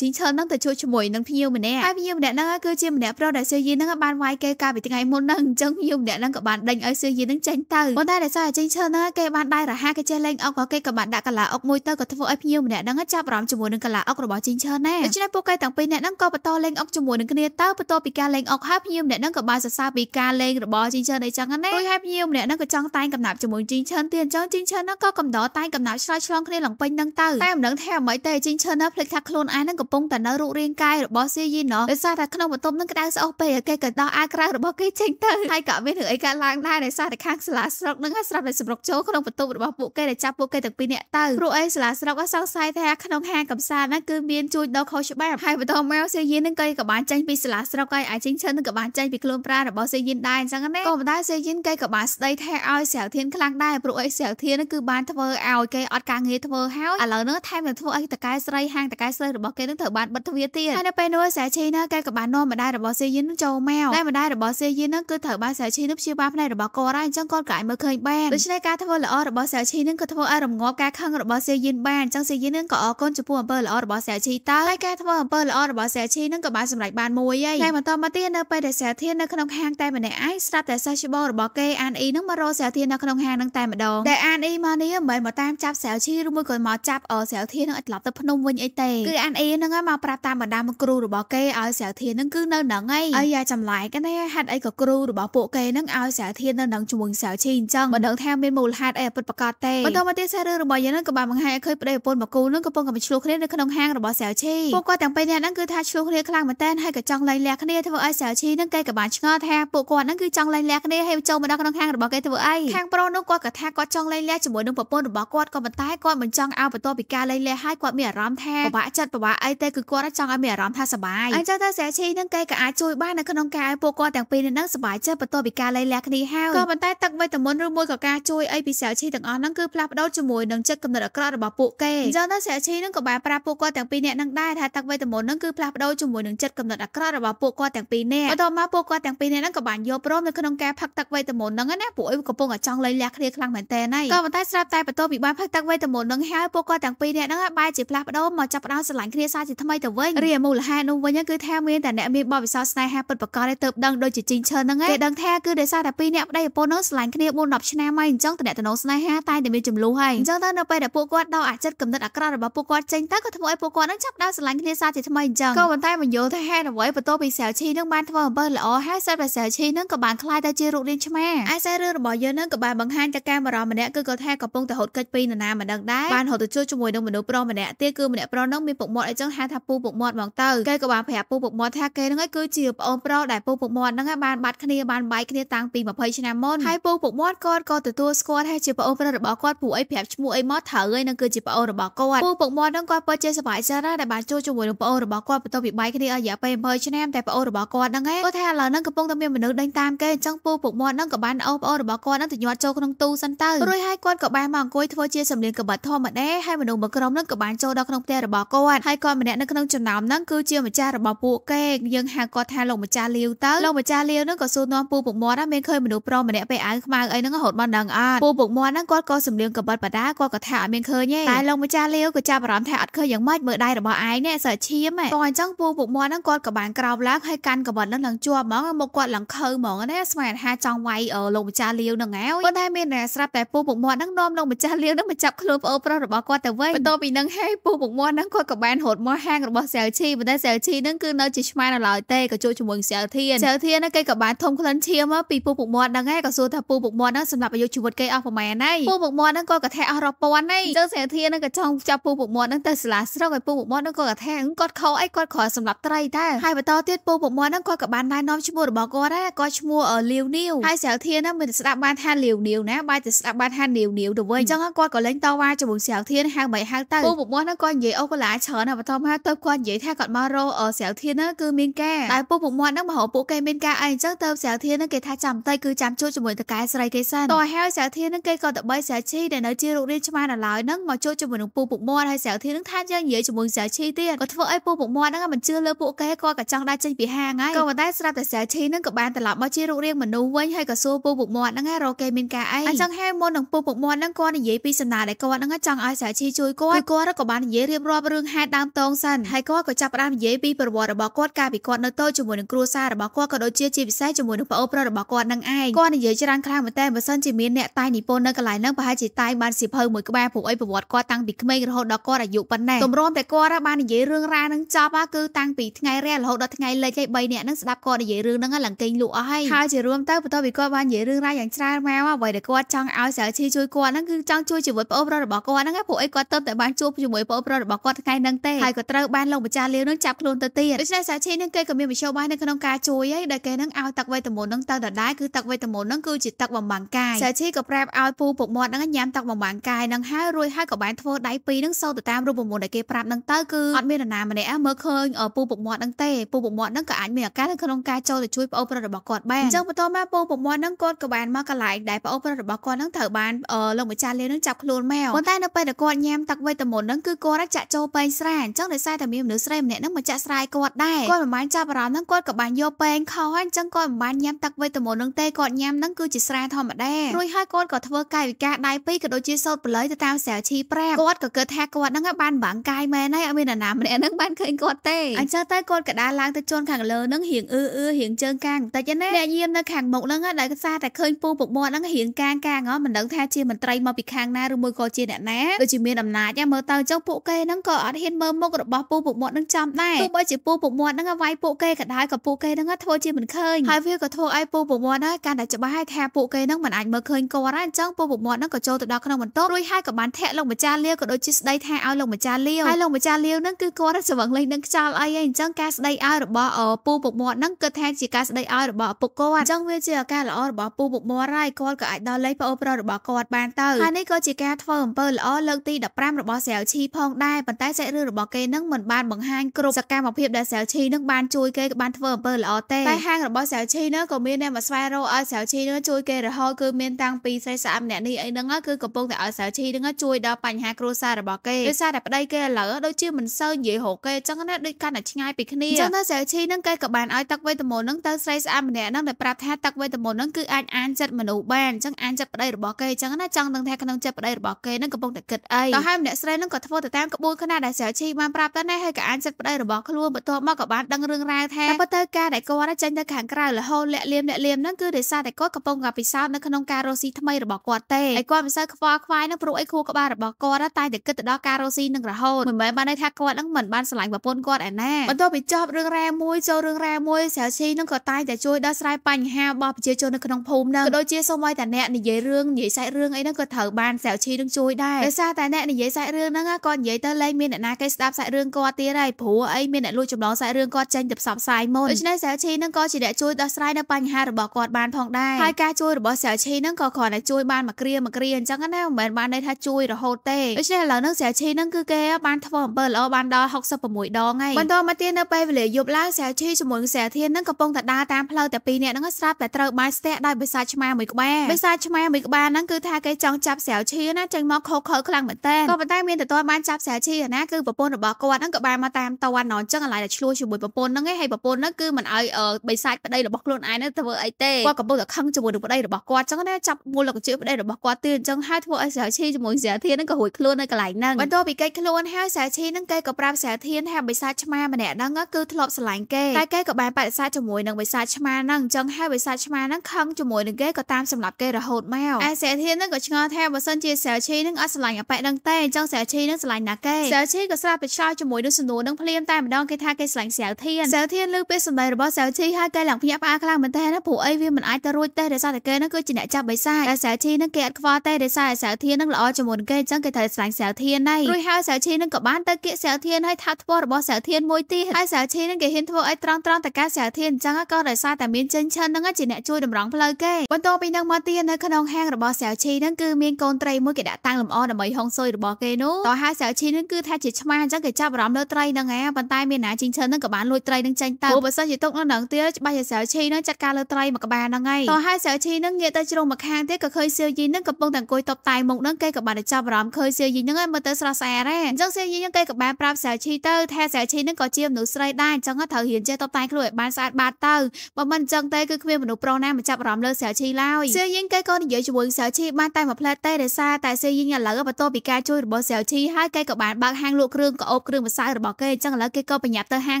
ជីងឈិនហ្នឹងទៅជួបជាមួយនឹងភ្ញៀវម្នាក់ហើយភ្ញៀវម្នាក់ហ្នឹងគឺជាម្នាក់ប្រុសដែលសៀយីនហ្នឹងបានវាយគេកាលពីថ្ងៃមុនហ្នឹងអញ្ចឹងយូម្នាក់ហ្នឹងក៏បានដេញឲ្យសឿយីហ្នឹងចេញទៅប៉ុន្តែដោយសារតែចេញឈើហ្នឹងគេបានដៃរហ័សគេចេះលេងអុកក៏គេក៏បានដាក់កលាអុកមួយទៅក៏ធ្វើឲ្យភ្ញៀវម្នាក់ហ្នឹងចាប់អារម្មណ៍ជាមួយនឹងកលាអុករបស់ចេញឈើដែរដូច្នេះពួកគេទាំងពីរអ្នកហ្នឹងក៏បន្តលេងអុកជាមួយនឹងគ្នាទៅបន្ទាប់ពីការលេងអុកហើយភ្ញៀវម្នាក់ហ្នឹងក៏បានសរសើរពីការលេងរបស់ជីងឈើដែរចឹងណារួចហើយភ្ញៀវម្នាក់ហ្នឹងក៏ចង់តែងកំណាប់ជាមួយជីងឈើទៀតអញ្ចឹងជីងឈើហ្នឹងក៏កំដរតែងកំណាប់ឆ្លើយឆ្លងគ្នាឡើងពេញហ្នឹងទៅតែមិនដឹងថាអ្វីទេជីងឈើហ្នឹងភ្លេចថាខ្លួនឯងហ្នឹងកំពុងតែនៅរូបរាងកាយរបស់សៀយីណោះដោយសារតែក្នុងបន្ទប់ហ្នឹងក្តៅស្អុះពេកគេក៏ដោះអាវក្រៅរបស់គេចេញទៅហើយក៏មានរឿងអីកើតឡើងដែរដោយសារតែខាងសាលាស្រុកនឹងស្រាប់តែសម្រុកចូលក្នុងបន្ទប់របស់ពួកគេដែលចាប់ពួកគេទាំងពីរនាក់ទៅព្រោះអីសាលាស្រុកក៏សង្ស័យថា ក្នុងហាងកំសាន្តហ្នឹងគឺមានជួញដូរខុសច្បាប់ហើយបន្តមកសៀយិននឹងគេក៏បានចេញពីសាលាស្រុកហើយអាចិងឈិននឹងក៏បានចេញពីខ្លួនប្រារបស់សៀយិនដែរអញ្ចឹងណាក៏ប៉ុន្តែសៀយិនគេក៏បានស្ដីថាឲ្យស្រាវធានខ្លាំងដែរព្រោះអីស្រាវធានគឺបានធ្វើឲ្យគេអត់ការងារធ្វើហើយឥឡូវនេះថែមទាំងធ្វើឲ្យតកែស្រីហាងតកែស្រីរបស់គេនឹងត្រូវបានបិទទ្វារទៀតហើយនៅពេលនោះសាឈីណាគេក៏បាននាំម្ដាយរបស់សៀយិនចូលមកម្ដាយរបស់សៀយីនឹងគឺត្រូវបានសាវឈីនឹងព្យាបាលផ្នែករបស់គាត់ហើយអញ្ចឹងគាត់ក៏អាចមើលឃើញបានដូច្នេះការធ្វើល្អរបស់សាវឈីនឹងក៏ធ្វើឲ្យរងាប់ការខឹងរបស់សៀយីនបានអញ្ចឹងសៀយីនឹងក៏អរគុណចំពោះអំពើល្អរបស់សាវឈីតើហើយការធ្វើអំពើល្អរបស់សាវឈីនឹងក៏បានសម្រេចបានមួយហើយថ្ងៃបន្តមកទៀតនៅពេលដែលសាវធាននៅក្នុងហាងតែម្នាក់ឯងស្រាប់តែសាឈីបងរបស់គេអានអ៊ីនឹងមករកសាវធាននៅក្នុងហាងនឹងតែម្ដងតែអានអ៊ីមកនេះមិនមែនមកតាមចាប់សាវឈីឬមួយក៏មកចាប់អសាវធាននឹងឲ្យត្រឡប់ទៅភ្នំវិញអីទេគឺអានអ៊ីនឹងមកប្រាប់តាមបណ្ដាមកគ្រូរបស់គេឲ្យសាវធាននឹងគឺនៅនឹងហើយឲ្យយ៉ាចម្លែបែកណាហេតុអីក៏គ្រូរបស់ពួកគេនឹងឲ្យសារធាននៅនឹងជាមួយសាវឈីអញ្ចឹងមិនដឹងថាមានមូលហេតុអីពិតប្រាកដទេបន្តមកទៀតសាររឿងរបស់យើងនឹងក៏បានបង្ហាញឲ្យឃើញប្តីប្រពន្ធមកគូនឹងកំពុងតែឆ្លោះគ្នានៅក្នុងហាងរបស់សាវឈីពួកគាត់ទាំងពីរនាក់ហ្នឹងគឺថាឆ្លោះគ្នាខ្លាំងមែនតើហើយក៏ចង់លែងលះគ្នាធ្វើឲ្យសាវឈីនឹងគេក៏បានឆ្ងល់ថាពួកគាត់ហ្នឹងគឺចង់លែងលះគ្នាហើយចូលមកដល់ក្នុងហាងរបស់គេធ្វើអីខាងប្រុសនោះគាត់ក៏ថាគាត់ចង់លែងលះជាមួយនឹងប្រពន្ធរបស់គាត់ក៏ប៉ុន្តែគាត់មិនចង់ឲ្យបន្តពីការលែងលះហើយគាត់មានអារម្មណ៍ថាពិបាកចិត្តពិបាកអីទេគឺគាត់ចង់ឲ្យមានអារម្មណ៍ថាសប្បាយអញ្ចឹងទៅសាវឈីនឹងគេក៏អាចជួយបាននៅក្នុងការពួកគាត់ទាំងពីរនឹងសប្បាយចិត្តបន្ទាប់ពីការលែងលះគ្នាហើយក៏ប៉ុន្តែទឹកវេទមន្តឬមួយក៏ការជួយអីពីសាវឈីទាំងអស់ហ្នឹងគឺផ្លាស់ប្ដូរជាមួយនឹងចិត្តគំនិតអាក្រក់របស់ពួកគេអញ្ចឹងទៅសាវឈីនឹងក៏បានប្រាប់ពួកគាត់ទាំងពីរនាក់នឹងដែរថាទឹកវេទមន្តហ្នឹងគឺផ្លាស់ប្ដូរជាមួយនឹងចិត្តគំនិតអាក្រក់របស់ពួកគាត់ទាំងពីរនាក់បន្ទាប់មកពួកគាត់ទាំងពីរនាក់ហ្នឹងក៏បានយល់ព្រមនៅក្នុងការផឹកទឹកវេទមន្តហ្នឹងណាពួកអីកំពុងតែចង់លែងលះគ្នាខ្លាំងមែនតើណាក៏ប៉ុន្តែស្រាប់តែបន្ទាប់ពីបានផឹកទឹកវេទមន្តហ្នឹងហើយពួកគាត់ទាំងពីរនាក់ហ្នឹងបែរជាផ្លាស់ប្ដូរមកចាប់ផ្ដើមស្រឡាញ់គ្នាសាជាថ្មីទៅវិញរីឯមូលហេតុនោះវិញគឺថាមានតែអ្នកមានបទពិសោធន៍ស្នេហាពិតប្រាកដទេទៅដឹងដូចជាជីងឈិនហ្នឹងគេដឹងថាគឺដោយសារតែពីរអ្នកប្តីប្រពន្ធហ្នឹងស្រឡាញ់គ្នា4 10ឆ្នាំហើយអញ្ចឹងតំណែងស្នេហាតែតែមានចំនួនហើយអញ្ចឹងទៅនៅពេលដែលពួកគាត់ដោះអាចិតកំណត់អាក្រក់របស់ពួកគាត់ចេញទៅក៏ធ្វើឲ្យពួកគាត់ហ្នឹងចាប់ដើមស្រឡាញ់គ្នាសាជាថ្មីអញ្ចឹងក៏ប៉ុន្តែមិនយល់ថាហេតុអ្វីបន្ទាប់ពីស្រាវឈីហ្នឹងបានធ្វើអំពើល្អហើយសិតតែស្រាវឈីហ្នឹងក៏បានខ្លាយទៅជារូបរាងឆ្មាអាយសាររឿងរបស់យើងហ្នឹងក៏បានបង្ហាញទៅការបារម្ភម្នាក់គឺគាត់ថាកំពុងតែហត់កិច្ចពីនរណាម្ដងដែរបានហត់ទៅជួយជាមួយនឹងមនុស្សប្រុសម្នាក់ទៀតគឺម្នាក់ប្រុសហ្នឹងមានពុកមាត់អីចឹងហៅថាពូពុកមាត់ហ្មងទៅគេក៏បានប្រាប់ពូពុកមាត់ថាគេហ្នឹងគឺជាប្អូនប្រុសដែលពពុកពុកមាត់ហ្នឹងបានបាត់គ្នាបានបាយគ្នាតាំងពី20ឆ្នាំមុនហើយពុកពុកមាត់គាត់ក៏ទទួលស្គាល់ថាជាប្អូនប្រុសរបស់គាត់ពួកអីប្រាប់ឈ្មោះអីមកត្រូវហើយនឹងគឺជាប្អូនរបស់គាត់ពុកពុកមាត់ហ្នឹងគាត់ពិតជាសប្បាយចិត្តណាស់ដែលបានជួបជាមួយនឹងប្អូនរបស់គាត់បន្ទាប់ពីបាយគ្នារយៈពេល20ឆ្នាំតែប្អូនរបស់គាត់ហ្នឹងឯងគាត់ថាឥឡូវហ្នឹងកំពុងតែមានមនុស្សដេញតាមគេអញ្ចឹងពុកពុកមាត់ហ្នឹងក៏បានអូសប្អូនរបស់គាត់ហ្នឹងទៅញាត់ចូលក្នុងទូសិនទៅរួចហើយគាត់ក៏បានមកអង្គុយធ្វើជាសម្លៀកបំពាក់ធម្មតាហើយមនុស្សមួយក្រុមហ្នឹងក៏បានចូលដល់ក្នុងផ្ទះរបស់គាត់ហើយគាត់ម្នាក់នៅក្នុងចំណោមហ្នឹងគឺជាម្ចាស់របស់ពួកគេយើងហៅគាត់ថាលោកម្ចាស់លាវទៅលោកម្ចាស់លាវនឹងក៏សួរនាំពូពុកមាត់ណាមានឃើញមនុស្សប្រុសម្នាក់ពេលអាវខ្មៅអីហ្នឹងរហូតបានដឹងអត់ពូពុកមាត់ហ្នឹងគាត់ក៏សំលៀងកបិតបដាគាត់ក៏ថាអត់មានឃើញទេតែលោកម្ចាស់លាវក៏ចាប់អារម្មណ៍ថាអត់ឃើញយ៉ាងម៉េចមើលដៃរបស់ឯងនេះសើឈាមតែអញ្ចឹងពូពុកមាត់ហ្នឹងគាត់ក៏បានក្រោបឡើងហើយកាន់កបិតហ្នឹងឡើងជាប់ហ្មងមកគាត់ឡើងខើហ្មងណាស្មានថាចង់វាយលោកម្ចាស់លាវហ្នឹងហើយប៉ុន្តែមានតែស្រាប់តែពូពុកមាត់ហ្នឹងនាំលោកម្ចាស់លាវហ្នឹងមកចាប់ខ្លួនប្អូនប្រុសរបស់គាត់ទៅវិញបន្ទាប់ពីហ្នឹងហើយពូពុកមាត់ហ្នឹងគាត់ក៏បានរត់មកហាងរបស់សែលឈីប៉ុន្តែសែលឈីហ្នឹងគឺនៅជាឆ្មានៅឡើយទេក៏ជួបជាមួយសែលធីធានចៅធានគេក៏បានធំក្លិនឈាមពីពូពុកមាត់ហ្នឹងឯងក៏សួរថាពូពុកមាត់ហ្នឹងសម្រាប់អាយុជីវិតគេអស់ប្រមាណហើយពូពុកមាត់ហ្នឹងក៏កថាអស់រាប់ពាន់ហើយចឹងចៅធានហ្នឹងក៏ចង់ចាប់ពូពុកមាត់ហ្នឹងទៅសាលាស្រុកឲ្យពូពុកមាត់ហ្នឹងក៏កថាគាត់ខោអីគាត់គ្រាន់សម្រាប់ត្រីតែហើយបន្តទៀតពូពុកមាត់ហ្នឹងគាត់ក៏បានណែនាំឈ្មោះរបស់គាត់ដែរគាត់ឈ្មោះលីវនីវហើយចៅធានហ្នឹងមានស្ដាប់បានថាលីវនីវណាបាយទៅស្ដាប់បានថាលីវនីវទៅវិញចឹងគាត់ក៏លេងតវ៉ាជាមួយស្រាវធានហៅមិនហៅទៅពូពុកមាត់ហ្នឹងគាត់និយាយអូកលាច្រើនណាបន្ទាប់មកទៅគាត់និយាយថាគាត់មករោស្រាវធានហ្នឹងគឺមានការតែពូពុកមាត់ហ្នឹងមករោពពួកគេមានការអីអញ្ចឹងទៅស្រាវធាននឹងគេថាចាំតែគឺចាំជួបជាមួយតកែស្រីគេសិនតោះហើយស្រាវធាននឹងគេក៏តបីស្រាវឈីដែលនៅជារូបរាងឆ្មានៅឡើយនឹងមកជួបជាមួយនឹងពូពុកមាត់ហើយស្រាវធាននឹងថាយើងនិយាយជាមួយស្រាវឈីទៀតក៏ធ្វើឲ្យពូពុកមាត់ហ្នឹងមិនជឿលើពួកគេគាត់ក៏ចង់ដែរចេញពីហាងហើយក៏ប៉ុន្តែស្រាប់តែស្រាវឈីនឹងក៏បានត្រឡប់មកជារូបរាងមនុស្សវិញហើយក៏សួរពូពុកមាត់ហ្នឹងឯងរកគេមានការអីអញ្ចឹងហើយមុននឹងពូពុកមាត់ហ្នឹងគាត់និយាយពីសំណើដែលគាត់ហ្នឹងចង់ឲ្យស្រាវឈីជួយគាត់គឺគាត់ក៏បាននិយាយរៀបរាប់រឿងហេតុដើមតងសិនហើយគាត់ក៏ចាប់ផ្ដើមនិយាយពីប្រវត្តិរបស់គាត់កាលពីគាត់នៅតូចជាមួយនឹងគ្រួសាររបស់របស់គាត់ក៏ដូចជាជាពិសេសជាមួយនឹងប្អូនប្រុសរបស់គាត់នឹងឯងគាត់និយាយច្រើនខ្លាំងមែនតើបើសិនជាមានអ្នកតែនិពន្ធនៅកន្លែងហ្នឹងប្រហែលជាតែបានសិភៅមួយក្បែរព្រោះអីប្រវត្តិគាត់តាំងពីក្មេងរហូតដល់គាត់អាយុប៉ុណ្ណេះទម្រាំតែគាត់បាននិយាយរឿងរ៉ាវនឹងចប់គឺតាំងពីថ្ងៃរះរហូតដល់ថ្ងៃលិចឯ3នាក់ហ្នឹងស្ដាប់គាត់និយាយរឿងហ្នឹងឡើងគេងលក់អស់ហើយហើយជារួមទៅបន្ទាប់ពីគាត់បាននិយាយរឿងរ៉ាវយ៉ាងច្រើនមកអ្វីដែលគាត់ចង់ឲ្យស្រាវជ្រាវជួយគាត់ហ្នឹងគឺចង់ជួយជីវិតប្អូនប្រុសរបស់គាត់ហ្នឹងព្រោះអីគាត់ទៅតែបានជួបជាមួយប្អូនប្រុសរបស់គាត់ថ្ងៃហ្នឹងទេហើយក៏ត្រូវបានលោកម្ចាស់លាវនឹងចាប់ខ្លួនទៅទៀតដូច្នេះស្រាវជ្រាវនឹងគេក៏មានមធ្យោបាយនៅក្នុងការជជួយឯងដែលគេនឹងឲ្យទឹកវេទមន្តនឹងទៅដដែលគឺទឹកវេទមន្តនឹងគឺជាទឹកបំបាំងកាយសាជីក៏ប្រាប់ឲ្យពូពុកមាត់នឹងញ៉ាំទឹកបំបាំងកាយនឹងហើយរួចហើយក៏បានធ្វើដៃពីរនឹងសូត្រទៅតាមរូបមន្តដែលគេប្រាប់នឹងទៅគឺអត់មាននរណាម្នាក់មើលឃើញពូពុកមាត់នឹងទេពូពុកមាត់នឹងក៏អាចមានឱកាសនៅក្នុងការចូលទៅជួយប្អូនប្រុសរបស់គាត់បានអញ្ចឹងបន្តមកពូពុកមាត់នឹងគាត់ក៏បានមកកន្លែងដែលប្អូនប្រុសរបស់គាត់នឹងត្រូវបានលោកម្ចាស់លៀននឹងចាប់ខ្លួនមកប៉ុន្តែនៅពេលដែលគាត់ញ៉ាំទឹកវេទមន្តនឹងគឺគាត់ចាក់ចូលពេញស្រាអញ្ចឹងដោយសារតែមានមនុស្សស្រីម្នាក់នឹងមកចាក់ស្រាយគាត់ដែរគាត់មិនបានចាប់អារម្មណ៍នឹងគាត់ក៏បានយកពែងខុសហើយអញ្ចឹងគាត់មិនបានញ៉ាំទឹកវីតាមីននឹងទេគាត់ញ៉ាំនឹងគឺជាស្រាធម្មតារួចហើយគាត់ក៏ធ្វើកាយវិការដៃពីរក៏ដូចជាសូត្រប្រឡ័យទៅតាមស្រាវឈីប្រាំគាត់ក៏គិតថាគាត់នឹងបានបាំងកាយមែនហើយអត់មាននរណាម្នាក់នឹងបានឃើញគាត់ទេអញ្ចឹងតែគាត់ក៏ដើរឡើងទៅជន់ខាងលើនឹងរៀងអឺអឺរៀងជើងកាងបន្តិចណាអ្នកយាមនៅខាងមុខនឹងដែលខ្សារតែឃើញពូពុកមាត់នឹងរៀងកាងកាងហ៎មិនដឹងថាជាមន្ត្រីមកពីខាងណាឬមួយក៏ជាអ្នកណាដូចជាមានអំណាចមើលទៅចុះពួកគេនឹងក៏អត់ហ៊ានមើលមុខរបស់ពូពុកមាត់នឹងចំដែរទោះបីជាពូពុកមាត់នឹងវាយពួកគេក៏ដោយក៏ពួកគេនឹងហ្នឹងធ្វើជាមិនឃើញហើយវាក៏ធ្វើឲ្យពូពមាត់ហើយកាន់តែច្បាស់ហើយថាពួកគេហ្នឹងមិនអាចមើលឃើញគាត់ហើយអញ្ចឹងពូពមាត់ហ្នឹងក៏ចូលទៅដល់ក្នុងបន្ទប់រួចហើយក៏បានធាក់លោកម្ចាស់លាវក៏ដូចជាស្ដីថាឲ្យលោកម្ចាស់លាវហើយលោកម្ចាស់លាវហ្នឹងគឺគាត់ស្វឹងលេងនឹងខ្យល់អីហើយអញ្ចឹងការស្ដីឲ្យរបស់ពូពមាត់ហ្នឹងគឺថាជាការស្ដីឲ្យរបស់ឪពុកគាត់អញ្ចឹងវាជាឱកាសល្អរបស់ពូពមាត់ហើយគាត់ក៏អាចដល់លេខប្អូនប្រុសរបស់គាត់បានទៅហើយនេះក៏ជាការធ្វើអំពើល្អលើកទី15របស់ស្រាវឈីផងដែរប៉ុន្តែសាច់រឿងរបស់គេនឹងមិនបានបង្ហាញគ្រប់សកម្មភាពដែលស្រាវឈីនឹងបានជួយគេបានធ្វើអំពើល្អទេតែហាងរបស់ស្រាវឈីនោះក៏មានអ្នកមកស្វែងរកឲ្យស្រាវឈីនោះជួយគេរហូតគឺមានតាំងពីស្រីស្អាតម្នាក់នេះអីហ្នឹងគឺកំពុងតែឲ្យស្រាវឈីហ្នឹងជួយដល់បញ្ហាគ្រួសាររបស់គេដោយសារតែប្តីគេឥឡូវដូចជាមិនសូវនិយាយរកគេអញ្ចឹងណាដូចកាន់តែឆ្ងាយពីគ្នាអញ្ចឹងទៅស្រាវឈីហ្នឹងគេក៏បានឲ្យទឹកវេទមន្តហ្នឹងទៅស្រីស្អាតម្នាក់ហ្នឹងដែលប្រាប់ថាទឹកវេទមន្តហ្នឹងគឺអាចអានចិត្តមនុស្សបានអញ្ចឹងអានចិត្តប្តីរបស់គេអញ្ចឹងណាចង់ដឹងថាក្នុងចិត្តប្តីរបស់គេហ្នឹងកំពុងតែគិតអីក៏ហើយម្នាក់ស្រីហ្នឹងក៏ធ្វើទៅតាមក្បួនខ្នាតដែលស្រាវឈីបានប្រាប់ទៅណាហើយក៏អានចិត្តប្តីរបស់ខ្លួនបន្ទាប់មកក៏បានដឹងរឿងរ៉ាវថាប៉ុន្តែការដែលគាត់ចេញទៅខាងក្រៅលហូតលាក់លៀមលាក់លៀមហ្នឹងគឺដោយសារតែគាត់កំពុងតែពិសោធន៍នៅក្នុងការរស់ស៊ីថ្មីរបស់គាត់ទេហើយគាត់មិនសូវខ្វល់ខ្វាយនឹងព្រោះអីខួរក្បាលរបស់គាត់តែតែគិតទៅដល់ការរស់ស៊ីនឹងរហូតមិនមែនបានន័យថាគាត់ហ្នឹងមិនបានស្រឡាញ់ប្រពន្ធគាត់ឯណាបន្ទាប់ពីចប់រឿងរ៉ែមួយចូលរឿងរ៉ែមួយស្រីឈីនឹងក៏តែតែជួយដោះស្រាយបញ្ហារបស់ប្រជាជននៅក្នុងភូមិហ្នឹងក៏ដូចជាសូម្បីតែអ្នកនិយាយរឿងនិយាយសាច់រឿងអីហ្នឹងក៏ត្រូវបានស្រីឈីនឹងជួយដែរដោយសារតែអ្នកនិយាយសាច់រឿងហ្នឹងគាត់និយាយទៅលែងមានអ្នកណាគេស្ដាប់សាច់រឿងគាត់ទៀតហើយព្រោះអីមានអ្នកលួចចម្លងសាច់រឿងគាត់ចេញទៅផ្សព្វផ្សាយមុនដូច្នេះស្រីឈីនឹងក៏ជាអ្នកជួយដោះស្រាយនៅបញ្ហារបស់គាត់បានផងដែរហើយការជួយរបស់ស្រាវឈីនឹងក៏គ្រាន់តែជួយបានមួយគ្រាមួយគ្រាអញ្ចឹងណាមិនមែនបានន័យថាជួយរហូតទេដូច្នេះឥឡូវនឹងស្រាវឈីនឹងគឺគេបានធ្វើអំពើល្អបានដល់66ដងហើយបន្តមកទៀតនៅពេលវេលាយប់ឡើងស្រាវឈីជាមួយនឹងស្រាធាននឹងកំពុងតែដើរតាមផ្លូវតែពីរនាក់ហ្នឹងស្រាប់តែត្រូវបាយស្ទះដោយបិសាចឆ្មាមួយក្បាលបិសាចឆ្មាមួយក្បាលហ្នឹងគឺថាគេចង់ចាប់ស្រាវឈីណាចេញមកខកខើខ្លាំងមែនតើក៏ប៉ុន្តែមានទទួលបានចាប់ស្រាវឈីណាគឺប្រពន្ធរបស់គាត់ហ្នឹងក៏បានមកតាមតវ៉ាណអញ្ចឹងឥឡូវតែឆ្លោះជាមួយប្រពន្ធហ្នឹងឯងហើយប្រពន្ធហ្នឹងគឺមិនឲ្យបីសាច់ប្តីរបស់ខ្លួនឯងហ្នឹងធ្វើអីទេគាត់កំពុងតែខឹងជាមួយនឹងប្តីរបស់គាត់អញ្ចឹងណាចាប់មូលកជាប្តីរបស់គាត់ទៀតអញ្ចឹងហើយធ្វើឲ្យស្រាវឈីជាមួយស្រាវធានហ្នឹងក៏រួចខ្លួននៅកន្លែងហ្នឹងបន្ទាប់ពីគេខ្លួនហើយស្រាវឈីហ្នឹងគេក៏ប្រាប់ស្រាវធានថាបីសាច់ឆ្មាម្នាក់ហ្នឹងគឺធ្លាប់ស្រឡាញ់គេតែគេក៏បានបដិសេធជាមួយនឹងបីសាច់ឆ្មាហ្នឹងអញ្ចឹងហើយបីសាច់ឆ្មាហ្នឹងខឹងជាមួយនឹងគេក៏តាមសម្លាប់គេរហូតមកឯស្រាវធានហ្នឹងក៏ឆ្ងល់ថាបើសិនជាស្រាវឈីហ្នឹងអត់ស្រឡាញ់អប៉ែហ្នឹងទេអញ្ចឹងស្រាវឈីហ្នឹងស្រឡាញ់ណាគេស្រាវឈីក៏ស្រាប់តែឆ្លើយជាមួយនឹងសំណួរហ្នឹងភ្លាមតែម្ដងគេថាគេស្រឡាញ់ស្រាវធានស្រាវធានលើពាក្យសម្ដីរបស់សាវជីហើយកែឡើងភ្ញាក់ផ្អើលខ្លាំងមែនទេណាព្រោះអីវាមិនអាចទៅរួចទេដោយសារតែគេនឹងគឺជាអ្នកចាប់បិសាចតែសាវជីនឹងគេអត់ខ្វល់ទេដោយសារតែសាវធាននឹងល្អជាមួយគេអញ្ចឹងគេត្រូវស្លាញ់សាវធានហើយរួចហើយសាវជីនឹងក៏បានទៅគៀកសាវធានហើយថាធ្វើរបស់សាវធានមួយទៀតហើយសាវជីនឹងគេហ៊ានធ្វើអីត្រង់ត្រង់តែការសាវធានអញ្ចឹងក៏ដោយសារតែមានចិនឈិននឹងជាអ្នកជួយតម្រង់ផ្លូវគេបន្ទាប់ពីនឹងមកទៀតនៅក្នុងហាងរបស់សាវជីនឹងគឺមានកូនត្រីមួយគេដាក់តាំងលម្អដើម្បីហុងស៊ុយរបស់គេនោះតោះហើយសាវជីនឹងគឺថាជាឆ្មាអញ្ចឹងគេចាប់អារម្មណ៍លើត្រីនឹងហ៎ប៉ុន្តែមានណាជីងឈិននឹងក៏បានលួចត្រីនឹងចាញ់ទៅព្រោះបើសិនជាទុកនៅនឹងទៀតច្បាស់ជាស្រីឈីនឹងចាត់ការលើត្រីមកក្បាលហ្នឹងហើយតោះហើយស្រីឈីនឹងងាកទៅជ្រុងមកខាងទៀតក៏ឃើញសៀវយីនឹងកំពុងតែអង្គុយតបតែមុខនឹងគេក៏បានចាប់អារម្មណ៍ឃើញសៀវយីនឹងមើលទៅស្រស់ស្អាតដែរអញ្ចឹងសៀវយីនឹងគេក៏បានប្រាប់ស្រីឈីទៅថាស្រីឈីនឹងក៏ជាមនុស្សស្រីដែរអញ្ចឹងត្រូវរៀនចេះតបតែខ្លួនឲ្យបានស្អាតបាតទៅបើមិនអញ្ចឹងទេគឺគ្មានមនុស្សប្រុសណាមកចាប់អារម្មណ៍លើស្រីឈីឡើយសៀវយីគេក៏និយាយជាមួយស្រីឈីបានតែមួយផ្លែទេដោយសារតែសៀវយីឥឡូវបន្ទាប់ពីការជួយរបស់ស្រីឈីហើយគេក៏បានបើកហាងលក់គ្រឿងកោបគ្រឿងម្សៅរបស់គេអញ្ចឹងឥឡូវគេក៏បញ្ញាប់ទៅហាង